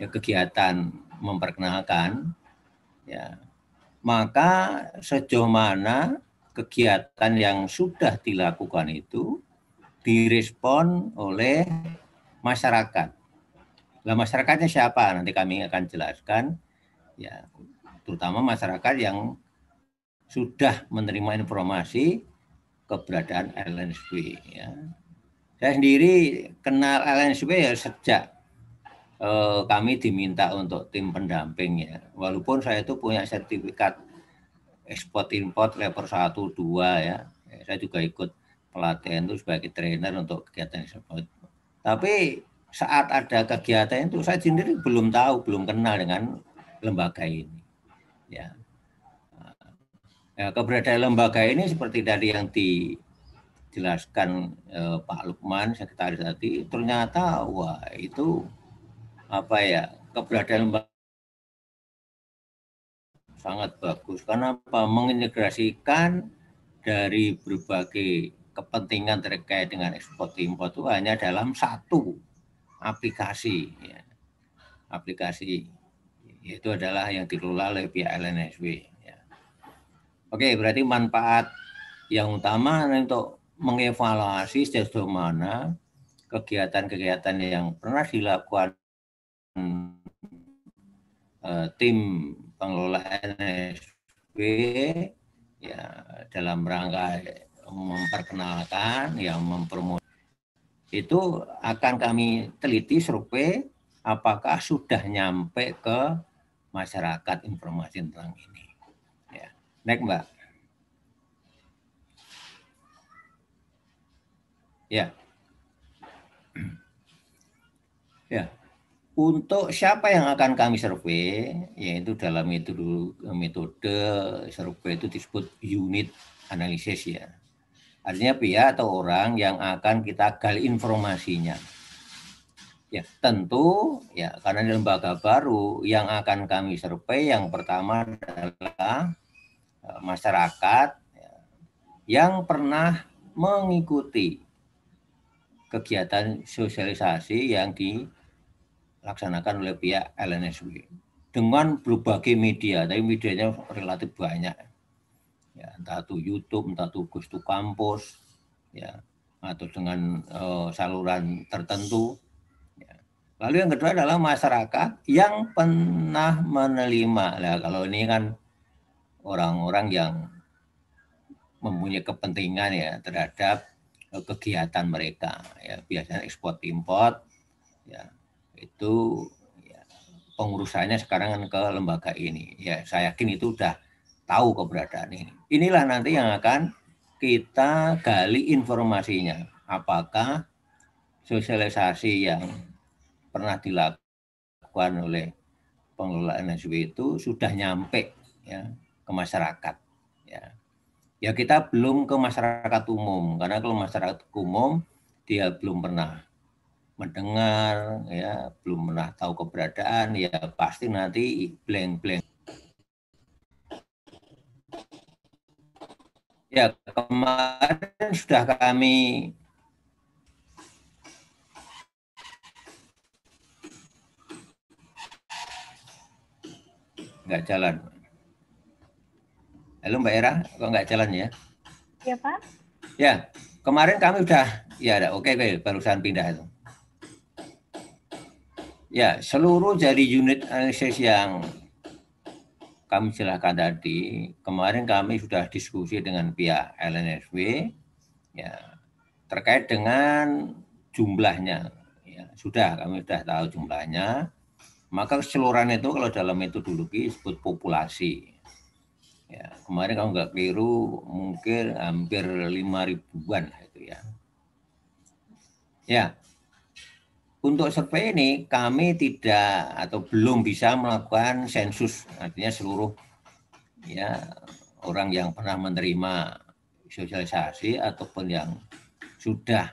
ya, kegiatan memperkenalkan ya maka sejauh mana kegiatan yang sudah dilakukan itu direspon oleh masyarakat. Nah, masyarakatnya siapa? Nanti kami akan jelaskan ya terutama masyarakat yang sudah menerima informasi keberadaan LNSB ya. Saya sendiri kenal LNSB ya sejak eh, kami diminta untuk tim pendamping ya. Walaupun saya itu punya sertifikat ekspor import level 1 2 ya. ya. Saya juga ikut pelatihan itu sebagai trainer untuk kegiatan ekspor. Tapi saat ada kegiatan itu saya sendiri belum tahu, belum kenal dengan lembaga ini. Ya. ya keberadaan lembaga ini seperti dari yang dijelaskan eh, Pak Lukman sekretaris tadi, ternyata wah itu apa ya keberadaan sangat bagus karena apa mengintegrasikan dari berbagai kepentingan terkait dengan ekspor impor itu hanya dalam satu aplikasi ya. aplikasi itu adalah yang dikelola oleh pihak LNSW ya. oke berarti manfaat yang utama untuk mengevaluasi sejauh mana kegiatan-kegiatan yang pernah dilakukan Hmm. Eh, tim pengelola NSW ya dalam rangka memperkenalkan yang mempromosi itu akan kami teliti survei apakah sudah nyampe ke masyarakat informasi tentang ini. Ya. Next Mbak. Ya. Ya. Untuk siapa yang akan kami survei, yaitu dalam metode, metode survei itu disebut unit analisis ya. Artinya pihak atau orang yang akan kita gali informasinya. Ya, tentu ya karena ini lembaga baru yang akan kami survei yang pertama adalah eh, masyarakat ya, yang pernah mengikuti kegiatan sosialisasi yang di dilaksanakan oleh pihak LNSW dengan berbagai media, tapi medianya relatif banyak. Ya, entah itu YouTube, entah itu Gustu Kampus, ya, atau dengan uh, saluran tertentu. Ya. Lalu yang kedua adalah masyarakat yang pernah menerima. Nah, kalau ini kan orang-orang yang mempunyai kepentingan ya terhadap eh, kegiatan mereka ya biasanya ekspor import ya itu ya, pengurusannya sekarang kan ke lembaga ini. Ya, saya yakin itu sudah tahu keberadaan ini. Inilah nanti yang akan kita gali informasinya. Apakah sosialisasi yang pernah dilakukan oleh pengelola NSW itu sudah nyampe ya ke masyarakat ya ya kita belum ke masyarakat umum karena kalau masyarakat umum dia belum pernah mendengar ya belum pernah tahu keberadaan ya pasti nanti blank blank ya kemarin sudah kami nggak jalan. Halo Mbak Era, kok nggak jalan ya? Ya Pak. Ya, kemarin kami sudah, ya oke okay, okay, barusan pindah itu. Ya, seluruh dari unit analisis yang kami silahkan tadi, kemarin kami sudah diskusi dengan pihak LNSW ya, terkait dengan jumlahnya. Ya, sudah, kami sudah tahu jumlahnya. Maka keseluruhan itu kalau dalam metodologi disebut populasi. Ya, kemarin kalau nggak keliru mungkin hampir lima ribuan itu ya. Ya, untuk survei ini kami tidak atau belum bisa melakukan sensus, artinya seluruh ya orang yang pernah menerima sosialisasi ataupun yang sudah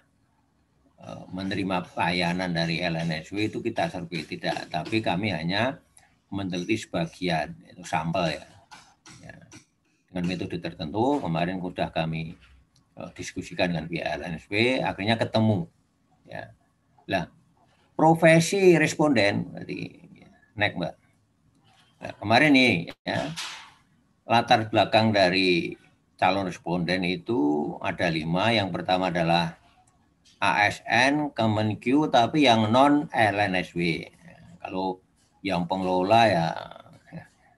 eh, menerima pelayanan dari LNSW itu kita survei tidak, tapi kami hanya meneliti sebagian itu sampel ya. ya. Dengan metode tertentu kemarin sudah kami eh, diskusikan dengan pihak LNSW, akhirnya ketemu. Ya. lah profesi responden tadi ya, naik mbak nah, kemarin nih ya, latar belakang dari calon responden itu ada lima yang pertama adalah ASN Kemenq tapi yang non LNSW kalau yang pengelola ya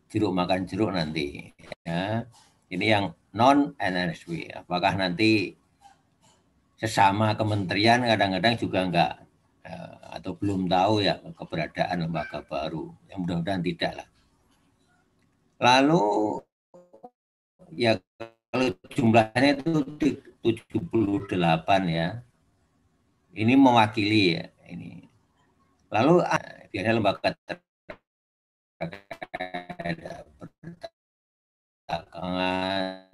jeruk makan jeruk nanti ya ini yang non LNSW apakah nanti sesama kementerian kadang-kadang juga enggak Ya, atau belum tahu ya keberadaan lembaga baru. Yang mudah-mudahan tidak lah Lalu ya kalau jumlahnya itu 78 ya. Ini mewakili ya ini. Lalu ah, biasanya lembaga ada perdagangan,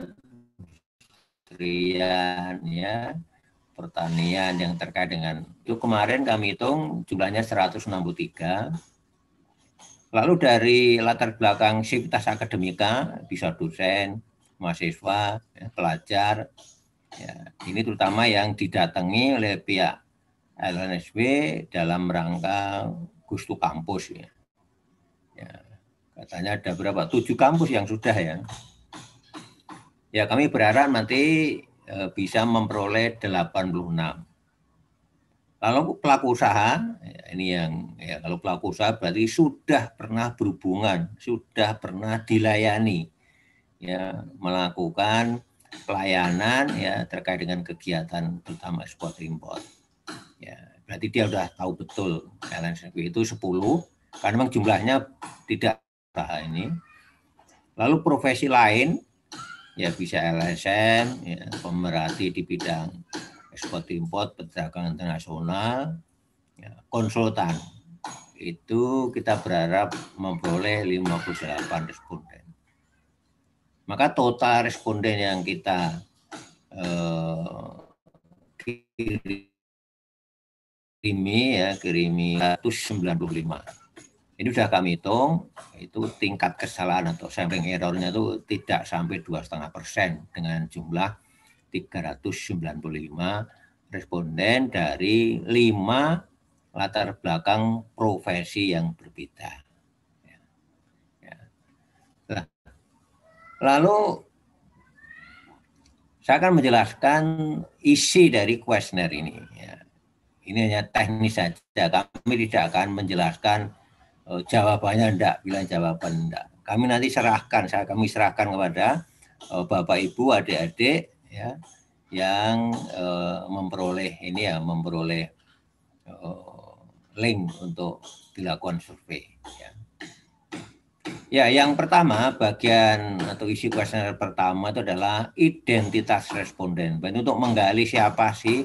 trian ya, pertanian yang terkait dengan itu kemarin kami hitung jumlahnya 163. Lalu dari latar belakang sivitas akademika bisa dosen, mahasiswa, ya, pelajar. Ya, ini terutama yang didatangi oleh pihak LNSB dalam rangka Gustu Kampus ya. ya. Katanya ada berapa? Tujuh kampus yang sudah ya. Ya kami berharap nanti Eh, bisa memperoleh 86. Kalau pelaku usaha, ya, ini yang ya kalau pelaku usaha berarti sudah pernah berhubungan, sudah pernah dilayani, ya melakukan pelayanan ya terkait dengan kegiatan terutama ekspor impor. Ya, berarti dia sudah tahu betul challenge itu 10 karena memang jumlahnya tidak tahan ini. Lalu profesi lain ya bisa LSM, ya, pemerhati di bidang ekspor impor perdagangan internasional, ya, konsultan. Itu kita berharap memperoleh 58 responden. Maka total responden yang kita eh, kirimi ya kirimi 195 ini sudah kami hitung, itu tingkat kesalahan atau sampling errornya itu tidak sampai dua setengah persen dengan jumlah 395 responden dari lima latar belakang profesi yang berbeda. Ya. Ya. Lalu saya akan menjelaskan isi dari kuesioner ini. Ya. Ini hanya teknis saja. Kami tidak akan menjelaskan uh, jawabannya enggak, bilang jawaban enggak. Kami nanti serahkan, saya kami serahkan kepada uh, Bapak Ibu, adik-adik ya yang uh, memperoleh ini ya memperoleh uh, link untuk dilakukan survei ya. Ya, yang pertama bagian atau isi kuesioner pertama itu adalah identitas responden. Bantu untuk menggali siapa sih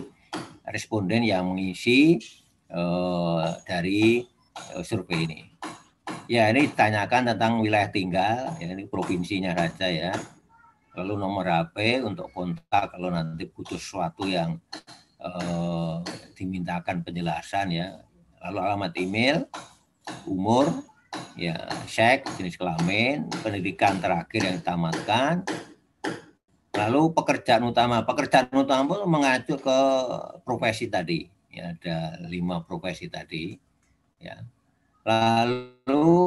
responden yang mengisi uh, dari uh, survei ini. Ya, ini ditanyakan tentang wilayah tinggal, ya ini provinsinya saja ya. Lalu nomor HP untuk kontak kalau nanti butuh sesuatu yang eh, dimintakan penjelasan ya. Lalu alamat email, umur, ya seks, jenis kelamin, pendidikan terakhir yang ditamatkan, Lalu pekerjaan utama, pekerjaan utama pun mengacu ke profesi tadi. Ya, ada lima profesi tadi. Ya. Lalu lalu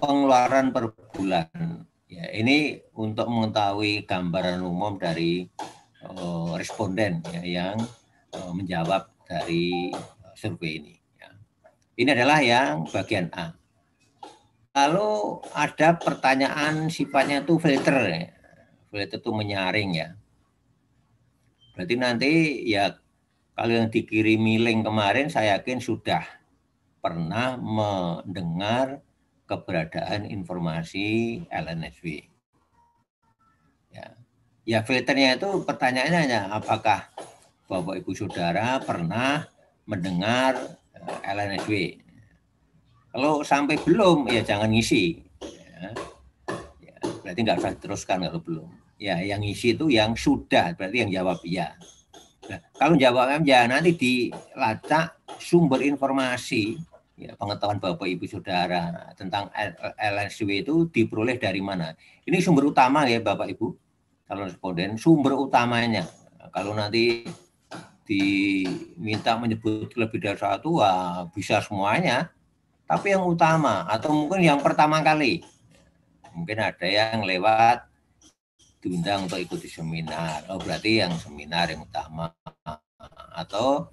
pengeluaran per bulan. Ya, ini untuk mengetahui gambaran umum dari uh, responden ya, yang uh, menjawab dari eh, survei ini. Ya. Ini adalah yang bagian A. Lalu ada pertanyaan sifatnya itu filter. Ya. Filter itu menyaring ya. Berarti nanti ya kalau yang dikirimi link kemarin saya yakin sudah pernah mendengar keberadaan informasi LNSW. Ya. ya filternya itu pertanyaannya hanya apakah Bapak Ibu Saudara pernah mendengar eh, LNSW. Kalau sampai belum ya jangan ngisi. Ya. ya berarti nggak usah teruskan kalau belum. Ya yang ngisi itu yang sudah berarti yang jawab ya. Nah, kalau jawabnya ya nanti dilacak sumber informasi ya, pengetahuan Bapak Ibu Saudara nah, tentang LSW itu diperoleh dari mana? Ini sumber utama ya Bapak Ibu, kalau responden, sumber utamanya. Kalau nanti diminta menyebut lebih dari satu, wah, ya bisa semuanya. Tapi yang utama atau mungkin yang pertama kali, mungkin ada yang lewat diundang untuk ikuti seminar. Oh berarti yang seminar yang utama atau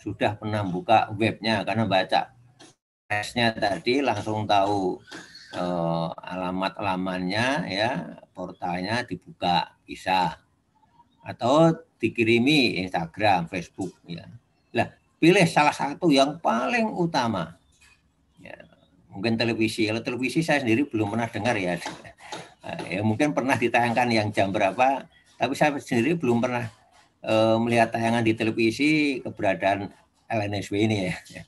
sudah pernah buka webnya karena baca S-nya tadi langsung tahu eh, alamat lamannya ya portalnya dibuka bisa atau dikirimi Instagram Facebook ya lah pilih salah satu yang paling utama ya, mungkin televisi kalau televisi saya sendiri belum pernah dengar ya ya mungkin pernah ditayangkan yang jam berapa tapi saya sendiri belum pernah eh, melihat tayangan di televisi keberadaan LNSW ini ya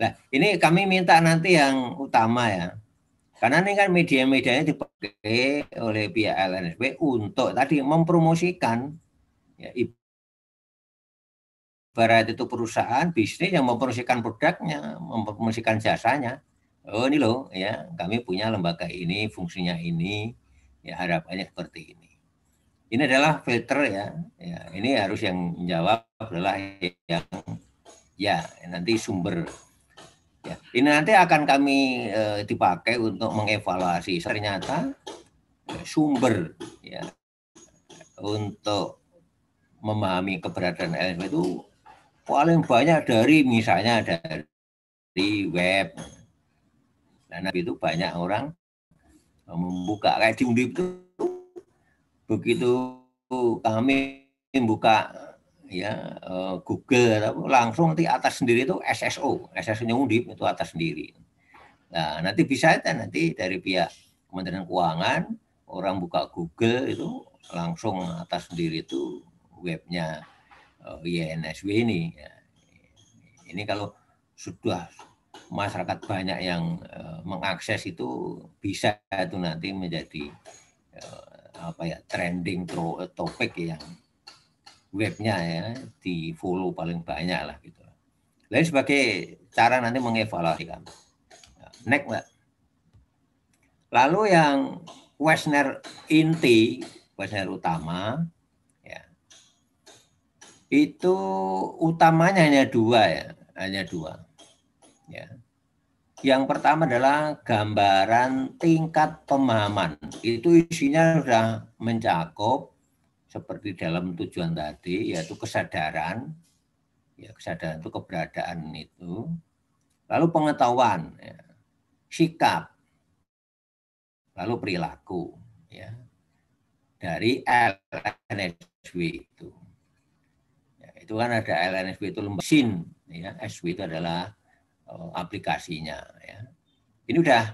Nah, ini kami minta nanti yang utama ya. Karena ini kan media-medianya dipakai oleh pihak LNSP untuk tadi mempromosikan ya, ibarat itu perusahaan bisnis yang mempromosikan produknya, mempromosikan jasanya. Oh ini loh ya kami punya lembaga ini, fungsinya ini, ya harapannya seperti ini. Ini adalah filter ya, ya ini harus yang menjawab adalah yang ya nanti sumber Ya, ini nanti akan kami e, dipakai untuk mengevaluasi. Ternyata sumber ya untuk memahami keberadaan LSM itu paling banyak dari misalnya dari web. Nah, itu banyak orang membuka kayak di itu begitu kami membuka ya eh, Google atau langsung nanti atas sendiri itu SSO, SSO-nya Undip itu atas sendiri. Nah, nanti bisa ya, nanti dari pihak Kementerian Keuangan orang buka Google itu langsung atas sendiri itu webnya YNSW eh, ini. Ya, ini kalau sudah masyarakat banyak yang eh, mengakses itu bisa itu nanti menjadi apa ya trending topik yang webnya ya di follow paling banyak lah gitu lain sebagai cara nanti mengevaluasi kamu ya, next mbak lalu yang wesner inti wesner utama ya itu utamanya hanya dua ya hanya dua ya yang pertama adalah gambaran tingkat pemahaman. Itu isinya sudah mencakup seperti dalam tujuan tadi yaitu kesadaran ya kesadaran itu keberadaan itu lalu pengetahuan ya, sikap lalu perilaku ya dari LNSW itu ya, itu kan ada LNSW itu lembaga SIN ya SW itu adalah uh, aplikasinya ya ini udah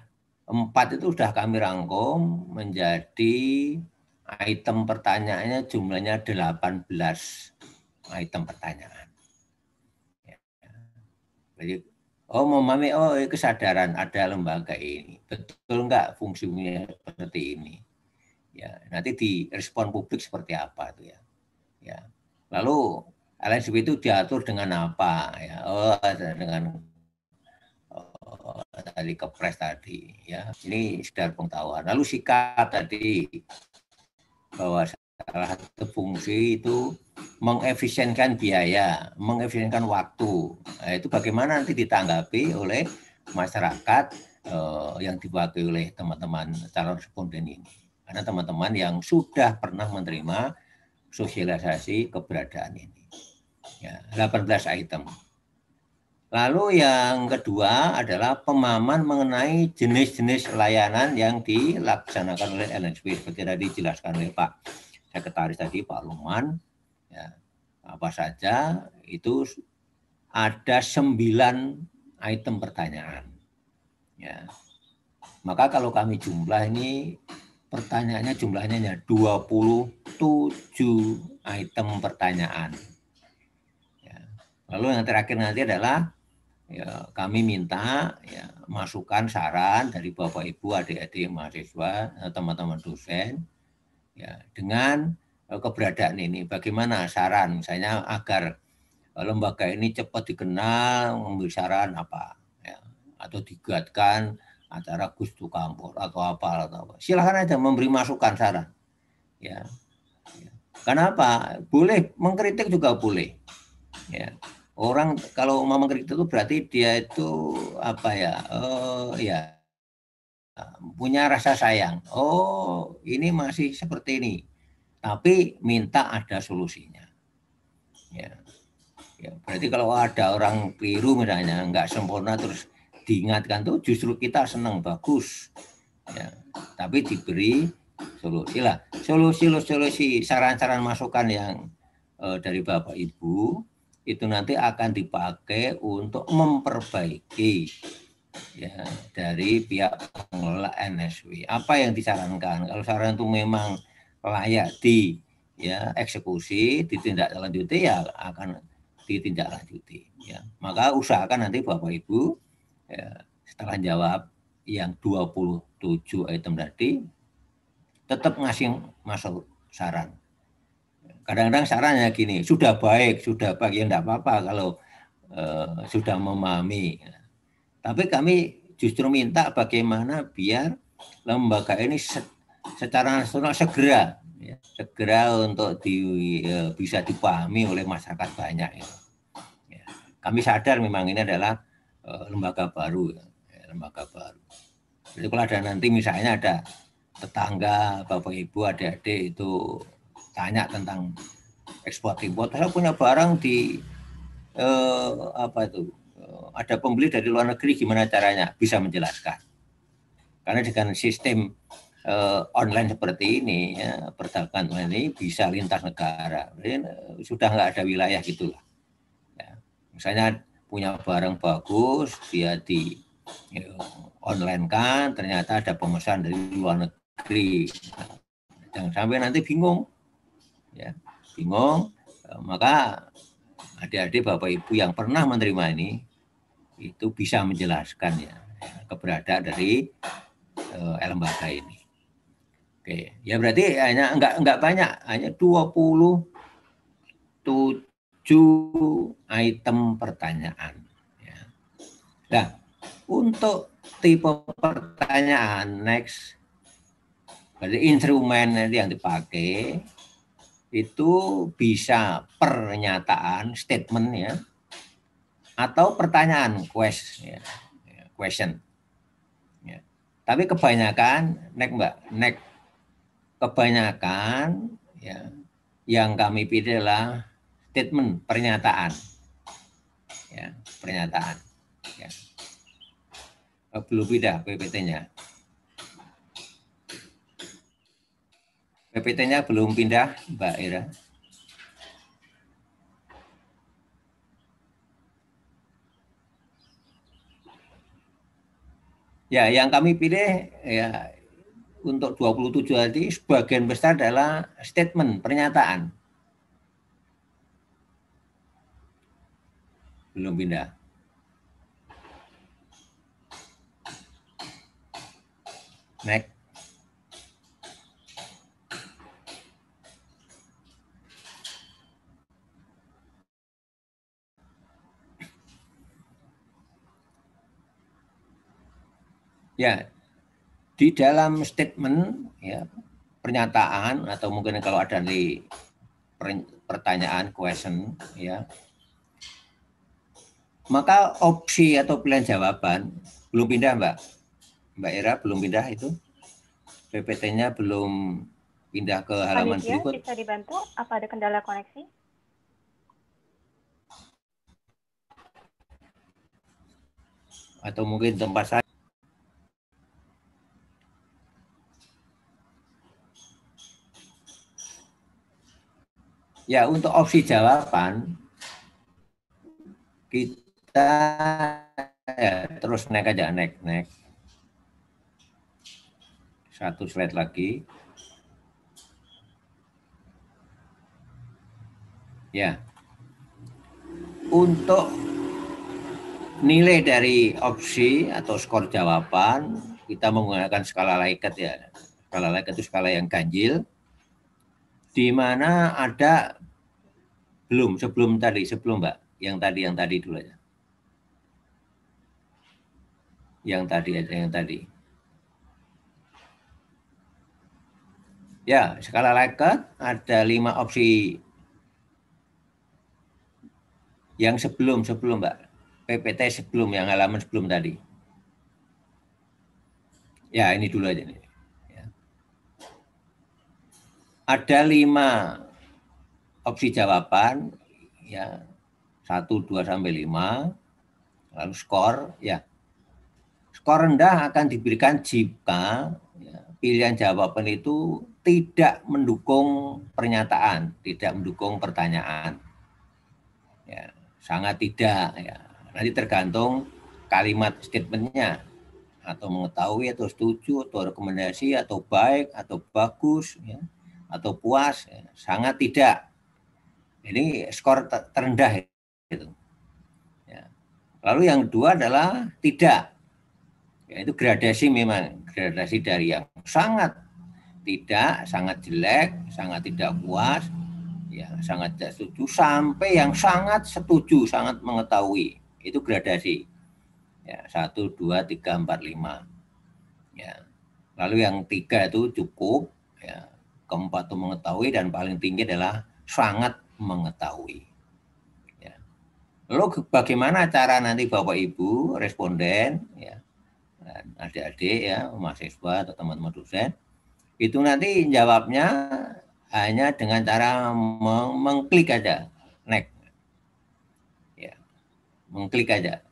empat itu sudah kami rangkum menjadi Item pertanyaannya jumlahnya 18 item pertanyaan. Ya. Jadi, oh memahami, oh kesadaran ada lembaga ini. Betul enggak fungsinya seperti ini? Ya, nanti di respon publik seperti apa tuh ya. Ya. Lalu LSB itu diatur dengan apa ya? Oh, dengan oh, tadi kepres tadi ya. Ini sekedar pengetahuan. Lalu sikap tadi bahwa salah satu fungsi itu mengefisienkan biaya, mengefisienkan waktu. Nah, itu bagaimana nanti ditanggapi oleh masyarakat eh, yang dibagi oleh teman-teman calon responden ini. Karena teman-teman yang sudah pernah menerima sosialisasi keberadaan ini. Ya, 18 item. Lalu yang kedua adalah pemahaman mengenai jenis-jenis layanan yang dilaksanakan oleh LNSP seperti tadi dijelaskan oleh Pak Sekretaris tadi Pak Luman. Ya, apa saja itu ada sembilan item pertanyaan. Ya. Maka kalau kami jumlah ini pertanyaannya jumlahnya hanya 27 item pertanyaan. Ya. Lalu yang terakhir nanti adalah ya, kami minta ya, masukan saran dari bapak ibu adik-adik mahasiswa eh, teman-teman dosen ya dengan eh, keberadaan ini bagaimana saran misalnya agar eh, lembaga ini cepat dikenal memberi saran apa ya, atau digatkan acara gustu kampur atau apa atau apa silahkan aja memberi masukan saran ya, ya. kenapa boleh mengkritik juga boleh ya orang kalau mama mengkritik itu berarti dia itu apa ya uh, ya punya rasa sayang oh ini masih seperti ini tapi minta ada solusinya ya, ya berarti kalau ada orang keliru misalnya nggak sempurna terus diingatkan tuh justru kita senang bagus ya tapi diberi solusi lah solusi solusi saran-saran masukan yang uh, dari bapak ibu itu nanti akan dipakai untuk memperbaiki ya dari pihak pengelola NSW. Apa yang disarankan? Kalau saran itu memang layak di ya eksekusi ditindaklanjuti ya akan ditindaklanjuti ya. Maka usahakan nanti Bapak Ibu ya, setelah jawab yang 27 item tadi tetap ngasih masuk saran kadang-kadang sarannya gini, sudah baik, sudah baik, ya tidak apa-apa kalau eh, sudah memahami. Tapi kami justru minta bagaimana biar lembaga ini se secara nasional segera ya, segera untuk di, eh, bisa dipahami oleh masyarakat banyak. Ya. Ya. Kami sadar memang ini adalah uh, lembaga baru, ya, ya, lembaga baru. Jadi kalau ada nanti misalnya ada tetangga, bapak ibu, adik-adik itu tanya tentang ekspor impor. Kalau saya punya barang di eh, apa itu? Eh, ada pembeli dari luar negeri gimana caranya? Bisa menjelaskan. Karena dengan sistem eh, online seperti ini, ya, perdagangan ini bisa lintas negara. Jadi, eh, sudah nggak ada wilayah gitulah. Ya. Misalnya punya barang bagus, dia di ya, online kan, ternyata ada pemesan dari luar negeri. Nah, jangan sampai nanti bingung ya bingung eh, maka adik-adik bapak ibu yang pernah menerima ini itu bisa menjelaskan ya, ya keberadaan dari uh, eh, lembaga ini. Oke, ya berarti hanya enggak enggak banyak, hanya 27 item pertanyaan ya. Nah, untuk tipe pertanyaan next berarti instrumen yang dipakai itu bisa pernyataan statement ya atau pertanyaan quest ya, ya, question ya. tapi kebanyakan nek mbak nek kebanyakan ya yang kami pilih adalah statement pernyataan ya pernyataan ya belum beda PPT-nya PPT-nya belum pindah, Mbak Ira. Ya, yang kami pilih ya untuk 27 hari sebagian besar adalah statement, pernyataan. Belum pindah. Next. Ya, di dalam statement ya pernyataan atau mungkin kalau ada di pertanyaan question ya maka opsi atau pilihan jawaban belum pindah mbak mbak Ira belum pindah itu PPT-nya belum pindah ke halaman Adikian, berikut bisa dibantu apa ada kendala koneksi atau mungkin tempat saya Ya, untuk opsi jawaban kita ya, terus naik aja, naik, naik. Satu slide lagi. Ya. Untuk nilai dari opsi atau skor jawaban, kita menggunakan skala Likert ya. Skala Likert itu skala yang ganjil di mana ada belum sebelum tadi sebelum Mbak yang tadi yang tadi dulu aja. Yang tadi aja yang tadi. Ya, skala Likert ada lima opsi yang sebelum sebelum Mbak PPT sebelum yang halaman sebelum tadi. Ya, ini dulu aja nih. Ada lima opsi jawaban, ya satu, dua sampai lima, lalu skor, ya skor rendah akan diberikan jika ya, pilihan jawaban itu tidak mendukung pernyataan, tidak mendukung pertanyaan, ya sangat tidak, ya nanti tergantung kalimat statementnya atau mengetahui atau setuju atau rekomendasi atau baik atau bagus ya atau puas ya, sangat tidak ini skor terendah itu ya. lalu yang kedua adalah tidak ya, itu gradasi memang gradasi dari yang sangat tidak sangat jelek sangat tidak puas ya sangat tidak setuju sampai yang sangat setuju sangat mengetahui itu gradasi ya satu dua tiga empat lima ya lalu yang tiga itu cukup ya keempat itu mengetahui dan paling tinggi adalah sangat mengetahui. Ya. Lalu bagaimana cara nanti Bapak Ibu responden, ya, adik-adik ya, mahasiswa atau teman-teman dosen, itu nanti jawabnya hanya dengan cara meng mengklik aja, next. Ya. Mengklik aja.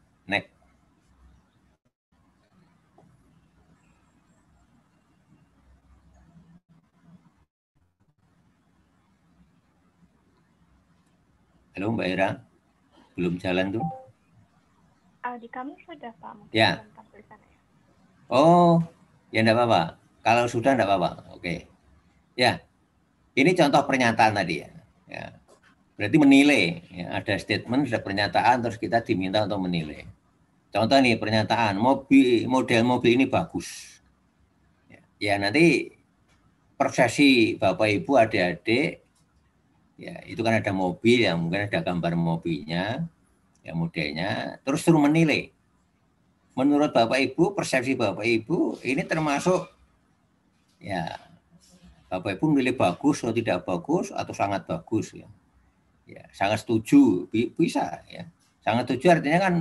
Halo Mbak Ira, belum jalan tuh? Ah, di kami sudah Pak. Ya. ya. Oh, ya enggak apa-apa. Kalau sudah enggak apa-apa. Oke. Ya. Ini contoh pernyataan tadi ya. ya. Berarti menilai. Ya. Ada statement, ada pernyataan, terus kita diminta untuk menilai. Contoh nih pernyataan, mobil model mobil ini bagus. Ya nanti persesi Bapak Ibu adik-adik ya itu kan ada mobil ya mungkin ada gambar mobilnya ya modelnya terus suruh menilai menurut bapak ibu persepsi bapak ibu ini termasuk ya bapak ibu milih bagus atau tidak bagus atau sangat bagus ya ya sangat setuju bisa ya sangat setuju artinya kan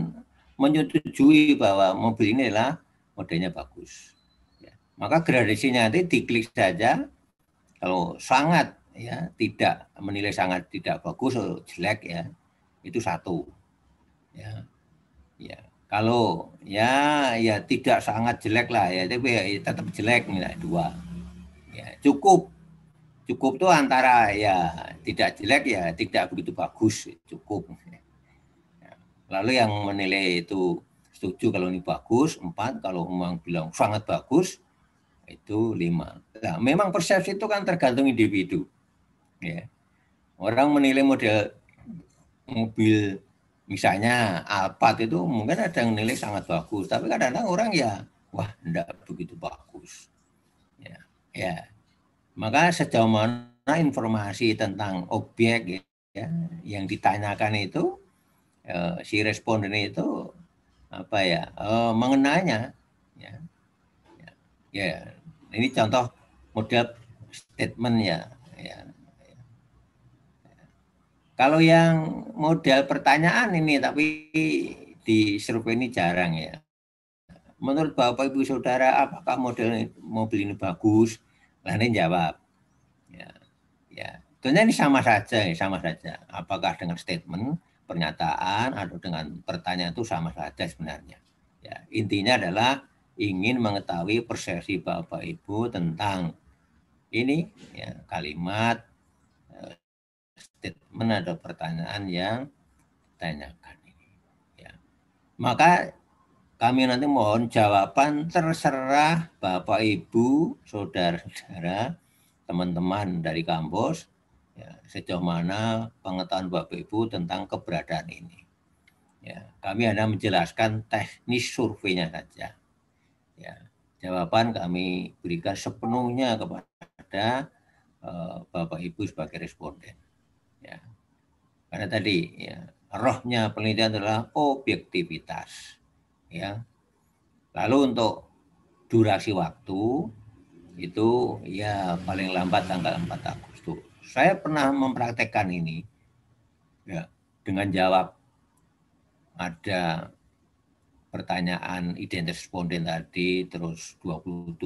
menyetujui bahwa mobil ini adalah modelnya bagus ya. maka gradasinya nanti diklik saja kalau sangat ya tidak menilai sangat tidak bagus atau jelek ya itu satu ya ya kalau ya ya tidak sangat jelek lah ya tapi ya, ya tetap jelek nilai dua ya cukup cukup tuh antara ya tidak jelek ya tidak begitu bagus cukup ya, lalu yang menilai itu setuju kalau ini bagus empat kalau memang bilang sangat bagus itu lima nah memang persepsi itu kan tergantung individu ya orang menilai model mobil misalnya Alphard itu mungkin ada yang nilai sangat bagus tapi kadang-kadang orang ya wah enggak begitu bagus ya ya maka sejauh mana informasi tentang objek ya, ya yang ditanyakan itu ya, si responden itu apa ya eh, mengenainya ya. ya ya ini contoh model statement ya ya kalau yang modal pertanyaan ini, tapi di survei ini jarang ya. Menurut Bapak Ibu Saudara, apakah model mobil ini bagus? Lain jawab. Ya, ya. Tentunya ini sama saja, ya, sama saja. Apakah dengan statement, pernyataan, atau dengan pertanyaan itu sama saja sebenarnya. Ya, intinya adalah ingin mengetahui persepsi Bapak Ibu tentang ini ya, kalimat statement atau pertanyaan yang tanyakan ini. Ya. Maka kami nanti mohon jawaban terserah Bapak Ibu, saudara-saudara, teman-teman dari kampus ya, sejauh mana pengetahuan Bapak Ibu tentang keberadaan ini. Ya, kami hanya menjelaskan teknis surveinya saja. Ya, jawaban kami berikan sepenuhnya kepada uh, Bapak Ibu sebagai responden. Karena tadi ya, rohnya penelitian adalah objektivitas. Ya. Lalu untuk durasi waktu itu ya paling lambat tanggal 4 Agustus. Saya pernah mempraktekkan ini ya, dengan jawab ada pertanyaan identitas spontan tadi terus 27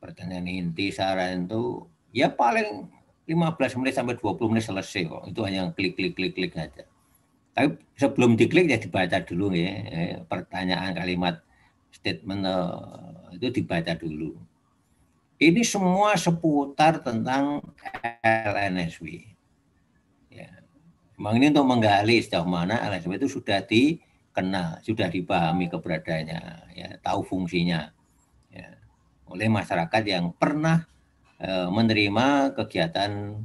pertanyaan inti saran itu ya paling 15 menit sampai 20 menit selesai kok. Itu hanya klik-klik-klik-klik aja. Tapi sebelum diklik ya dibaca dulu ya. Eh, pertanyaan kalimat statement eh, itu dibaca dulu. Ini semua seputar tentang LNSW. Ya. Memang ini untuk menggali sejauh mana LNSW itu sudah dikenal, sudah dipahami keberadaannya, ya, tahu fungsinya ya, oleh masyarakat yang pernah Eh, menerima kegiatan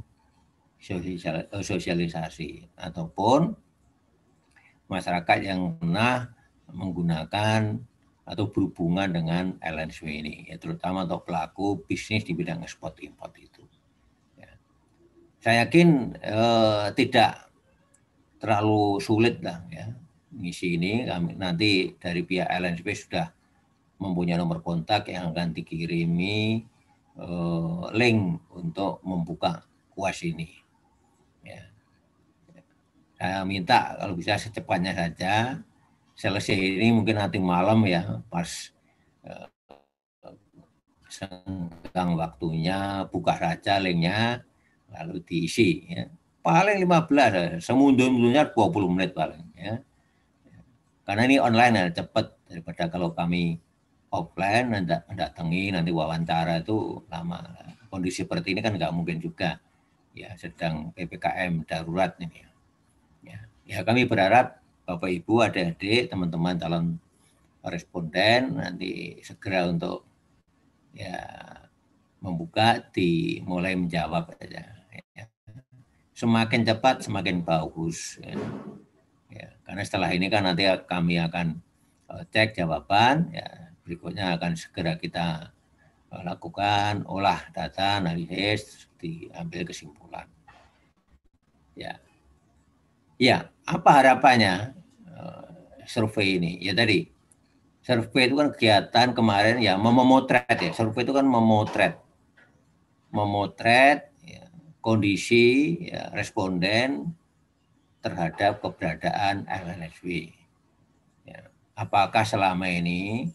eh, sosialisasi ataupun masyarakat yang pernah menggunakan atau berhubungan dengan LNSW ini, ya, terutama untuk pelaku bisnis di bidang ekspor import itu. Ya. Saya yakin eh, tidak terlalu sulit lah ya misi ini. Kami nanti dari pihak LNSW sudah mempunyai nomor kontak yang akan dikirimi Eh, link untuk membuka kuas ini. Ya. Saya minta kalau bisa secepatnya saja selesai ini mungkin nanti malam ya pas eh, waktunya buka saja linknya lalu diisi ya. paling 15 semundur-mundurnya 20 menit paling ya karena ini online ya cepat daripada kalau kami offline mendatangi nanti wawancara itu lama kondisi seperti ini kan nggak mungkin juga ya sedang ppkm darurat ini ya. ya ya kami berharap bapak ibu adik-adik teman-teman calon responden nanti segera untuk ya membuka dimulai menjawab aja ya. semakin cepat semakin bagus ya. ya karena setelah ini kan nanti kami akan eh, cek jawaban ya berikutnya akan segera kita eh, lakukan olah data analisis diambil kesimpulan. Ya. Ya, apa harapannya eh, survei ini? Ya tadi survei itu kan kegiatan kemarin ya memotret ya. Survei itu kan memotret. Memotret ya, kondisi ya, responden terhadap keberadaan LNSW. Ya. Apakah selama ini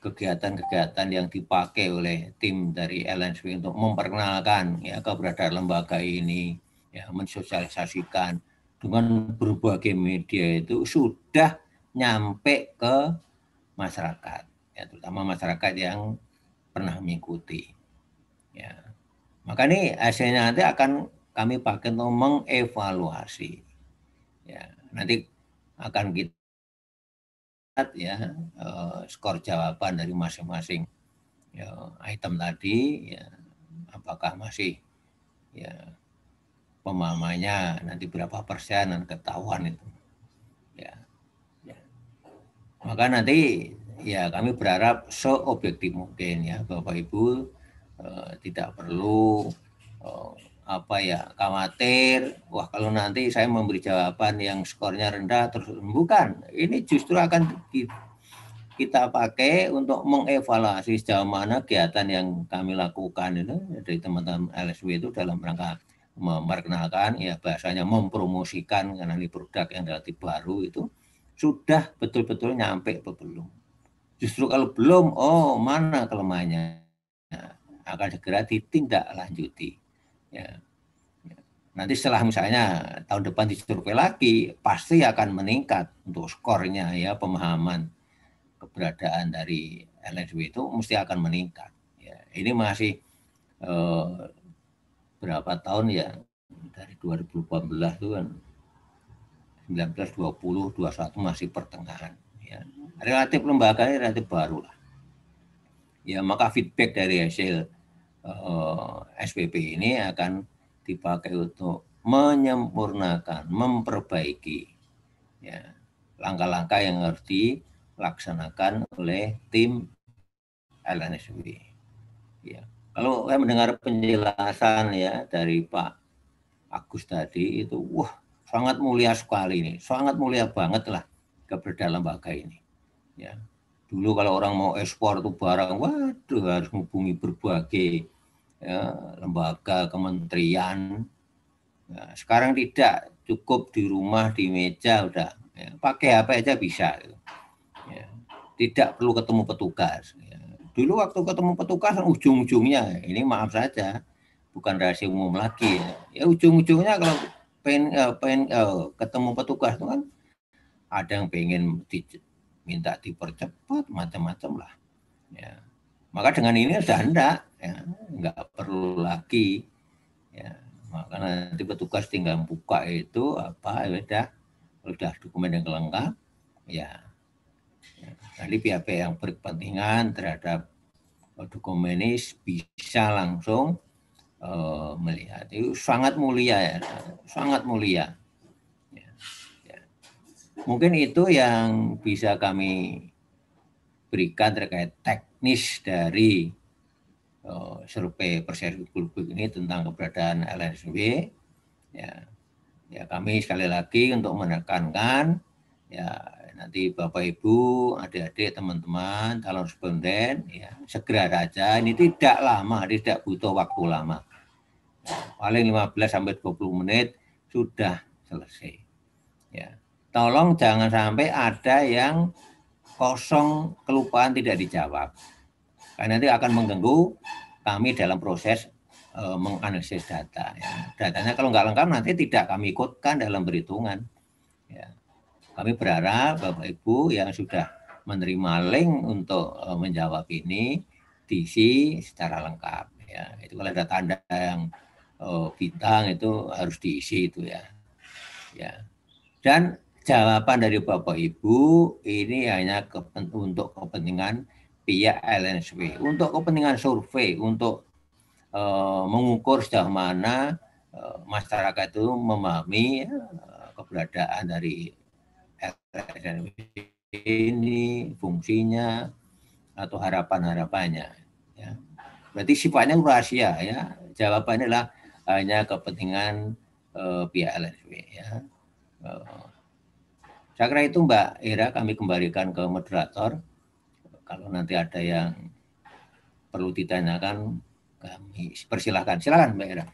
kegiatan-kegiatan yang dipakai oleh tim dari LNSW untuk memperkenalkan ya keberadaan lembaga ini, ya mensosialisasikan dengan berbagai media itu sudah nyampe ke masyarakat, ya terutama masyarakat yang pernah mengikuti. Ya. Maka ini hasilnya nanti akan kami pakai untuk mengevaluasi. Ya, nanti akan kita ya eh, skor jawaban dari masing-masing ya, item tadi ya apakah masih ya pemahamannya nanti berapa persen dan ketahuan itu ya. ya. maka nanti ya kami berharap seobjektif mungkin ya bapak ibu eh, tidak perlu eh, apa ya khawatir wah kalau nanti saya memberi jawaban yang skornya rendah terus bukan ini justru akan kita pakai untuk mengevaluasi sejauh mana kegiatan yang kami lakukan itu dari teman-teman LSW itu dalam rangka memperkenalkan ya bahasanya mempromosikan mengenai produk yang relatif baru itu sudah betul-betul nyampe atau belum justru kalau belum oh mana kelemahannya nah, akan segera ditindaklanjuti Ya. Nanti setelah misalnya tahun depan disurvei lagi, pasti akan meningkat untuk skornya ya pemahaman keberadaan dari LSW itu mesti akan meningkat. Ya, ini masih eh, berapa tahun ya dari 2018 itu kan 19, 20, 21 masih pertengahan. Ya. Relatif lembaga relatif baru lah. Ya maka feedback dari hasil Eh, SPP ini akan dipakai untuk menyempurnakan, memperbaiki ya langkah-langkah yang harus dilaksanakan oleh tim LNSW. Ya. Kalau saya mendengar penjelasan ya dari Pak Agus tadi itu wah sangat mulia sekali ini, sangat mulia banget lah keberadaan lembaga ini. Ya. Dulu kalau orang mau ekspor tuh barang, waduh harus menghubungi berbagai ya, lembaga, kementerian. Ya, sekarang tidak, cukup di rumah, di meja udah. Ya, pakai apa aja bisa. Ya, tidak perlu ketemu petugas. Ya. Dulu waktu ketemu petugas ujung-ujungnya, ini maaf saja, bukan rahasia umum lagi. Ya, ya ujung-ujungnya kalau pengen, eh, pengen eh, ketemu petugas itu kan ada yang pengen minta dipercepat macam-macam lah ya maka dengan ini sudah hendak ya nggak perlu lagi ya maka nanti petugas tinggal buka itu apa ya sudah udah dokumen yang lengkap ya Tadi ya, pihak yang berkepentingan terhadap eh, dokumen ini bisa langsung uh, melihat itu sangat mulia ya sangat mulia Mungkin itu yang bisa kami berikan terkait teknis dari uh, survei persepsi publik ini tentang keberadaan LSW. Ya, ya kami sekali lagi untuk menekankan ya nanti Bapak Ibu, adik-adik, teman-teman, calon responden, ya, segera saja. Ini tidak lama, tidak butuh waktu lama. Paling 15 sampai 20 menit sudah selesai tolong jangan sampai ada yang kosong kelupaan tidak dijawab. Karena nanti akan mengganggu kami dalam proses e, menganalisis data. Ya. Datanya kalau nggak lengkap nanti tidak kami ikutkan dalam perhitungan. Ya. Kami berharap Bapak Ibu yang sudah menerima link untuk e, menjawab ini diisi secara lengkap. Ya. Itu kalau ada tanda yang e, bintang itu harus diisi itu ya. Ya. Dan jawaban dari Bapak Ibu ini hanya kepen untuk kepentingan pihak LNSW, untuk kepentingan survei, untuk uh, mengukur sejauh mana uh, masyarakat itu memahami uh, keberadaan dari LNSW ini, fungsinya atau harapan-harapannya. Ya. Berarti sifatnya rahasia ya. Jawabannya adalah hanya kepentingan uh, pihak LNSW ya. Saya kira itu Mbak Ira kami kembalikan ke moderator. Kalau nanti ada yang perlu ditanyakan kami persilahkan. Silakan Mbak Ira.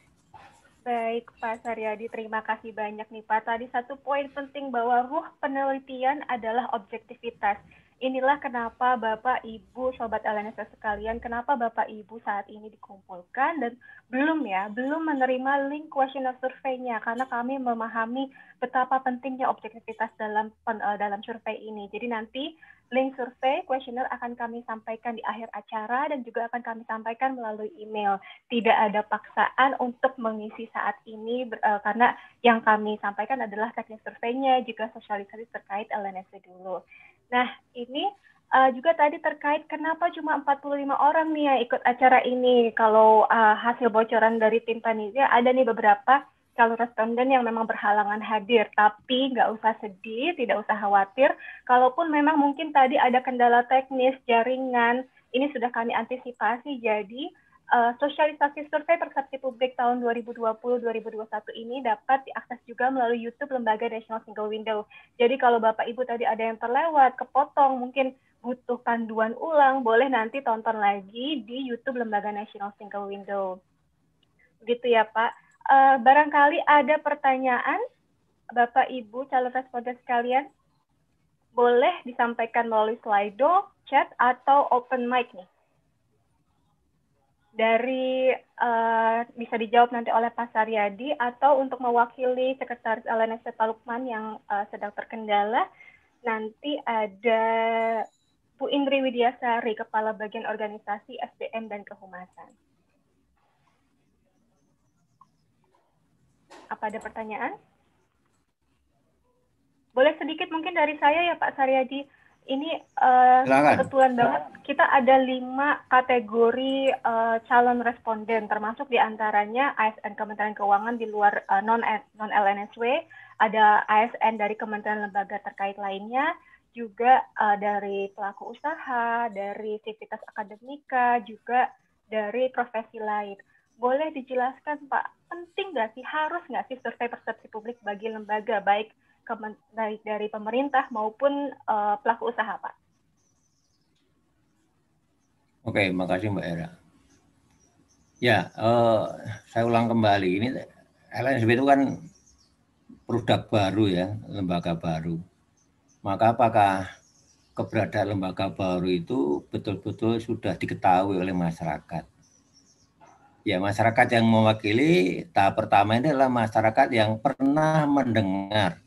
Baik Pak Saryadi, terima kasih banyak nih Pak. Tadi satu poin penting bahwa ruh penelitian adalah objektivitas. Inilah kenapa Bapak Ibu Sobat LNSS sekalian, kenapa Bapak Ibu saat ini dikumpulkan dan belum ya, belum menerima link questionnaire surveinya karena kami memahami betapa pentingnya objektivitas dalam eh, dalam survei ini. Jadi nanti link survei questionnaire akan kami sampaikan di akhir acara dan juga akan kami sampaikan melalui email. Tidak ada paksaan untuk mengisi saat ini eh, karena yang kami sampaikan adalah teknik surveinya juga sosialisasi terkait LNSC dulu. Nah, ini uh, juga tadi terkait kenapa cuma 45 orang nih yang ikut acara ini. Kalau uh, hasil bocoran dari tim panitia ada nih beberapa calon responden yang memang berhalangan hadir. Tapi nggak usah sedih, tidak usah khawatir. Kalaupun memang mungkin tadi ada kendala teknis, jaringan, ini sudah kami antisipasi. Jadi uh, sosialisasi survei persepsi publik tahun 2020-2021 ini dapat diakses juga melalui YouTube Lembaga National Single Window. Jadi kalau Bapak Ibu tadi ada yang terlewat, kepotong, mungkin butuh panduan ulang, boleh nanti tonton lagi di YouTube Lembaga National Single Window. Begitu ya Pak. Uh, barangkali ada pertanyaan Bapak Ibu calon responden sekalian boleh disampaikan melalui Slido, chat, atau open mic nih dari uh, bisa dijawab nanti oleh Pak Saryadi atau untuk mewakili Sekretaris LNS Palukman yang uh, sedang terkendala nanti ada Bu Indri Widiasari Kepala Bagian Organisasi SDM dan Kehumasan. Apa ada pertanyaan? Boleh sedikit mungkin dari saya ya Pak Saryadi ini uh, kebetulan banget kita ada lima kategori uh, calon responden termasuk diantaranya ASN Kementerian Keuangan di luar uh, non non LNSW, ada ASN dari Kementerian Lembaga terkait lainnya, juga uh, dari pelaku usaha, dari sivitas akademika, juga dari profesi lain. Boleh dijelaskan Pak, penting nggak sih, harus nggak sih survei persepsi publik bagi lembaga baik baik dari pemerintah maupun uh, pelaku usaha, Pak. Oke, makasih Mbak Era. Ya, uh, saya ulang kembali. Ini LNSB itu kan produk baru ya, lembaga baru. Maka apakah keberadaan lembaga baru itu betul-betul sudah diketahui oleh masyarakat? Ya, masyarakat yang mewakili tahap pertama ini adalah masyarakat yang pernah mendengar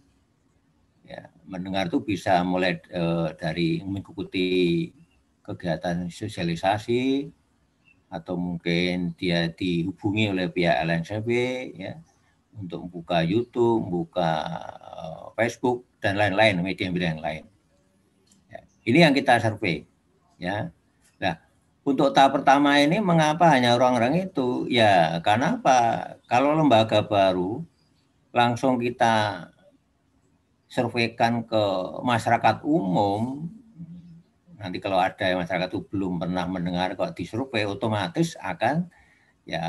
mendengar itu bisa mulai e, dari mengikuti kegiatan sosialisasi atau mungkin dia dihubungi oleh pihak LNCB ya untuk membuka YouTube, buka eh, Facebook dan lain-lain media-media yang lain. Ya. Ini yang kita survei ya. Nah, untuk tahap pertama ini mengapa hanya orang-orang itu? Ya, karena apa? Kalau lembaga baru langsung kita surveikan ke masyarakat umum nanti kalau ada yang masyarakat itu belum pernah mendengar kalau disurvei otomatis akan ya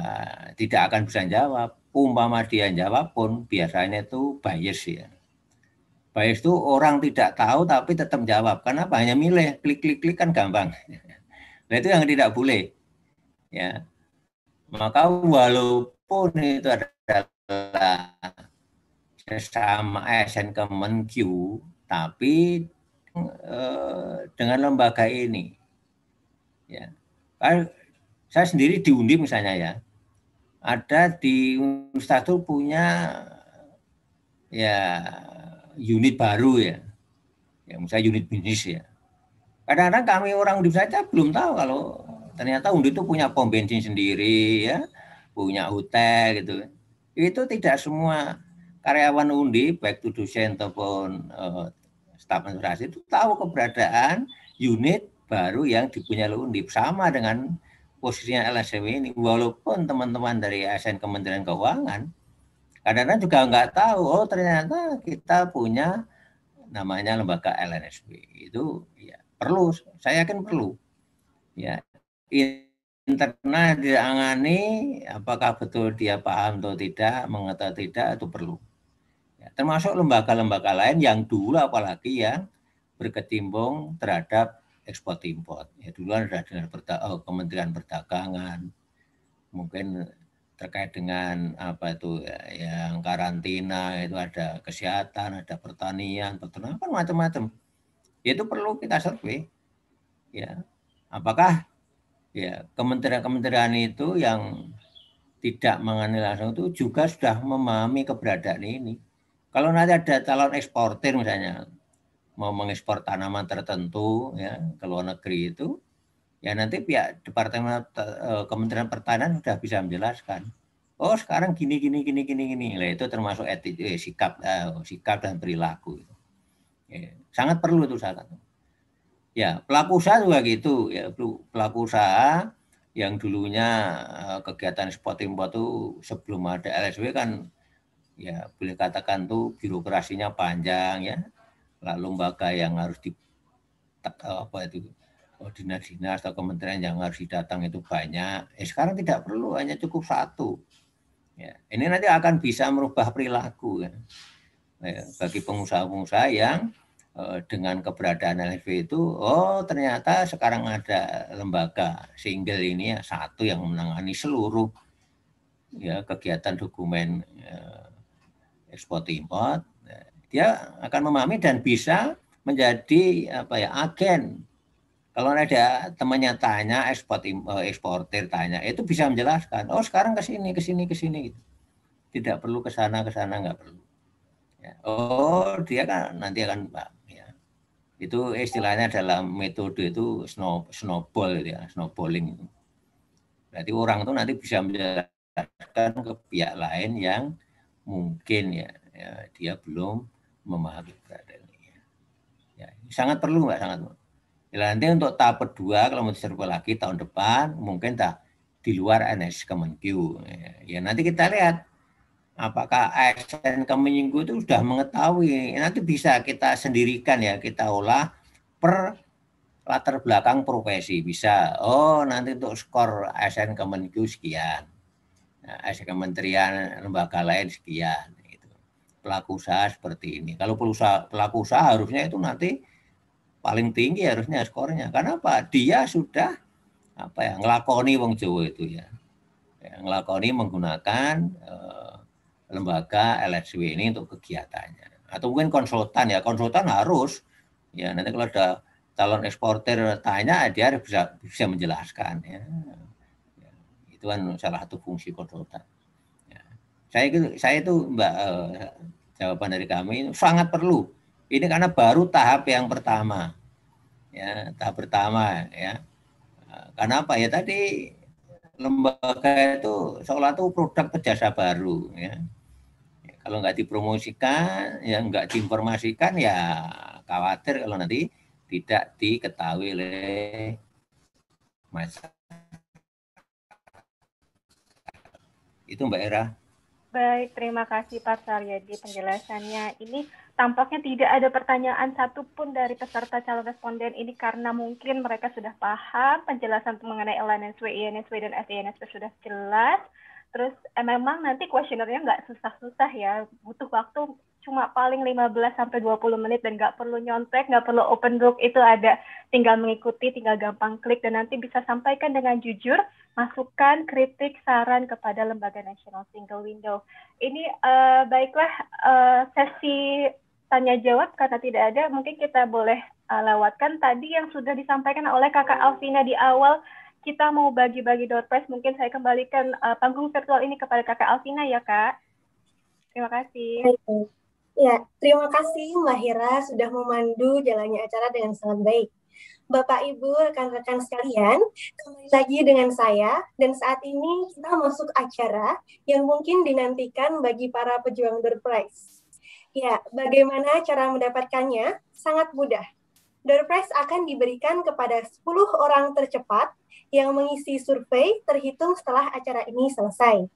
tidak akan bisa jawab umpama dia jawab pun biasanya itu bias ya bias itu orang tidak tahu tapi tetap jawab kenapa hanya milih klik klik klik kan gampang nah, itu yang tidak boleh ya maka walaupun itu adalah sama ASN Kemenkyu tapi eh, dengan lembaga ini. Ya. Saya sendiri diundi misalnya ya, ada di Unstatu punya ya unit baru ya, ya misalnya unit bisnis ya. Kadang-kadang kami orang Undi saja belum tahu kalau ternyata Undi itu punya pom bensin sendiri ya, punya hotel gitu. Itu tidak semua karyawan undi baik itu dosen ataupun uh, staf administrasi itu tahu keberadaan unit baru yang dipunyai undi sama dengan posisinya LSM ini walaupun teman-teman dari ASN Kementerian Keuangan kadang-kadang juga nggak tahu oh ternyata kita punya namanya lembaga LNSB itu ya perlu saya yakin perlu ya internal diangani apakah betul dia paham atau tidak mengetahui tidak itu perlu Ya, termasuk lembaga-lembaga lain yang dulu apalagi yang berketimbung terhadap ekspor impor. Ya, dulu ada dengan oh, Kementerian Perdagangan, mungkin terkait dengan apa itu ya, yang karantina itu ada kesehatan, ada pertanian, peternakan macam-macam. Itu perlu kita survei. Ya, apakah ya kementerian-kementerian itu yang tidak mengenai langsung itu juga sudah memahami keberadaan ini. Kalau nanti ada calon eksportir misalnya mau mengekspor tanaman tertentu ya ke luar negeri itu, ya nanti pihak Departemen eh, Kementerian Pertanian sudah bisa menjelaskan. Oh sekarang gini gini gini gini gini, lah itu termasuk etik, eh, sikap eh, sikap dan perilaku. Itu. Ya, sangat perlu itu sangat. Ya pelaku usaha juga gitu ya pelaku usaha yang dulunya eh, kegiatan spot impor itu sebelum ada LSW kan ya boleh katakan tuh birokrasinya panjang ya lalu lembaga yang harus di apa itu oh, dinas-dinas atau kementerian yang harus didatang itu banyak eh, sekarang tidak perlu hanya cukup satu ya ini nanti akan bisa merubah perilaku ya. ya bagi pengusaha-pengusaha yang eh, dengan keberadaan LV itu, oh ternyata sekarang ada lembaga single ini ya, satu yang menangani seluruh ya kegiatan dokumen ya, ekspor import, dia akan memahami dan bisa menjadi apa ya agen. Kalau ada temannya tanya ekspor eksportir eh, tanya, itu bisa menjelaskan. Oh sekarang ke sini ke sini ke sini. Gitu. Tidak perlu ke sana ke sana nggak perlu. Ya. Oh dia kan nanti akan Ya. Itu istilahnya dalam metode itu snow, snowball gitu ya snowballing. Berarti orang itu nanti bisa menjelaskan ke pihak lain yang mungkin ya, ya dia belum memahami keberadaan Ya, sangat perlu mbak, sangat. Ya, nanti untuk tahap kedua kalau mau diserbu lagi tahun depan mungkin tak di luar NS Kemenkyu. Ya, nanti kita lihat apakah ASN Kemenkyu itu sudah mengetahui. Ya, nanti bisa kita sendirikan ya, kita olah per latar belakang profesi bisa. Oh, nanti untuk skor ASN Kemenkyu sekian SK eh, kementerian lembaga lain sekian itu pelaku usaha seperti ini kalau pelusa, pelaku usaha harusnya itu nanti paling tinggi harusnya skornya karena apa dia sudah apa ya ngelakoni wong Jawa itu ya, ya ngelakoni menggunakan eh, lembaga LSW ini untuk kegiatannya atau mungkin konsultan ya konsultan harus ya nanti kalau ada calon eksporter tanya dia harus bisa bisa menjelaskan ya itu kan salah satu fungsi konsultan. Ya. Saya itu saya itu Mbak eh, jawaban dari kami sangat perlu. Ini karena baru tahap yang pertama. Ya, tahap pertama ya. Karena apa ya tadi lembaga itu seolah itu produk pejasa baru ya. ya kalau nggak dipromosikan, ya nggak diinformasikan ya khawatir kalau nanti tidak diketahui oleh masyarakat Itu Mbak Era. Baik, terima kasih Pak Saryadi penjelasannya. Ini tampaknya tidak ada pertanyaan satupun dari peserta calon responden ini karena mungkin mereka sudah paham penjelasan mengenai LNSW, INSW, dan SINSW sudah jelas. Terus eh, memang nanti kuesionernya nggak susah-susah ya, butuh waktu cuma paling 15 sampai 20 menit dan nggak perlu nyontek, nggak perlu open book itu ada tinggal mengikuti, tinggal gampang klik dan nanti bisa sampaikan dengan jujur masukan, kritik, saran kepada Lembaga Nasional Single Window. Ini uh, baiklah uh, sesi tanya jawab karena tidak ada, mungkin kita boleh uh, lewatkan tadi yang sudah disampaikan oleh Kakak Alvina di awal kita mau bagi-bagi door prize, mungkin saya kembalikan uh, panggung virtual ini kepada Kakak Alvina ya, Kak. Terima kasih. Okay. Ya, terima kasih Mbak Hera sudah memandu jalannya acara dengan sangat baik. Bapak, Ibu, rekan-rekan sekalian, kembali lagi dengan saya, dan saat ini kita masuk acara yang mungkin dinantikan bagi para pejuang door prize. Ya, bagaimana cara mendapatkannya? Sangat mudah. Door prize akan diberikan kepada 10 orang tercepat yang mengisi survei terhitung setelah acara ini selesai.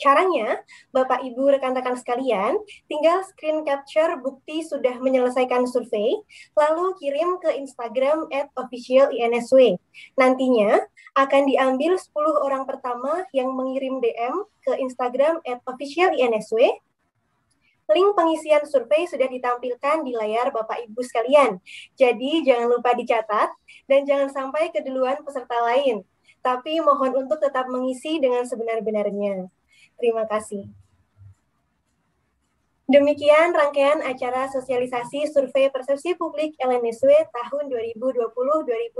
Caranya, Bapak Ibu rekan-rekan sekalian, tinggal screen capture bukti sudah menyelesaikan survei, lalu kirim ke Instagram at official INSW. Nantinya akan diambil 10 orang pertama yang mengirim DM ke Instagram at official INSW link pengisian survei sudah ditampilkan di layar Bapak Ibu sekalian. Jadi jangan lupa dicatat dan jangan sampai keduluan peserta lain. Tapi mohon untuk tetap mengisi dengan sebenar-benarnya. Terima kasih. Demikian rangkaian acara sosialisasi survei persepsi publik LNSW tahun 2020-2021.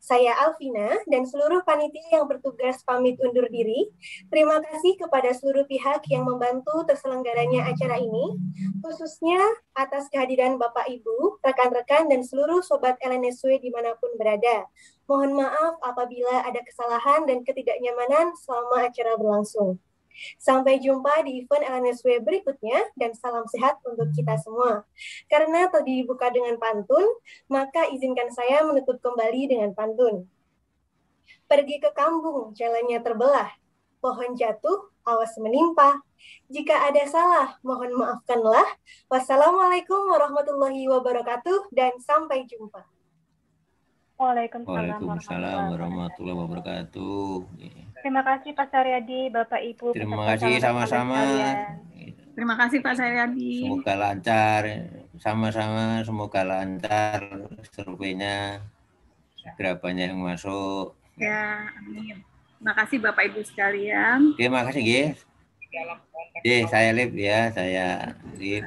Saya Alvina dan seluruh panitia yang bertugas pamit undur diri. Terima kasih kepada seluruh pihak yang membantu terselenggaranya acara ini, khususnya atas kehadiran Bapak Ibu, rekan-rekan, dan seluruh sobat LNSW dimanapun berada. Mohon maaf apabila ada kesalahan dan ketidaknyamanan selama acara berlangsung. Sampai jumpa di event LNSW berikutnya dan salam sehat untuk kita semua. Karena tadi dibuka dengan pantun, maka izinkan saya menutup kembali dengan pantun. Pergi ke kampung, jalannya terbelah. Pohon jatuh, awas menimpa. Jika ada salah, mohon maafkanlah. Wassalamualaikum warahmatullahi wabarakatuh dan sampai jumpa. Waalaikumsalam, Waalaikumsalam warahmatullahi wabarakatuh. Terima kasih Pak Saryadi, Bapak Ibu. Terima kasih sama-sama. Terima kasih Pak Saryadi. Semoga lancar, sama-sama semoga lancar surveinya. Segera banyak yang masuk. Ya, amin. Terima kasih Bapak Ibu sekalian. Terima kasih, Gih. Oke, saya live ya, saya live.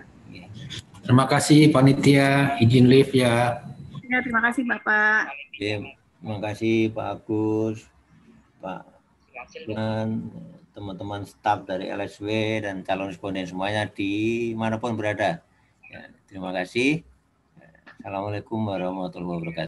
Terima kasih panitia, izin live ya. Ya, terima kasih Bapak. terima kasih Pak Agus, Pak dengan teman-teman staf dari LSW dan calon responden semuanya di manapun berada. Ya, terima kasih. Ya, assalamualaikum warahmatullahi wabarakatuh.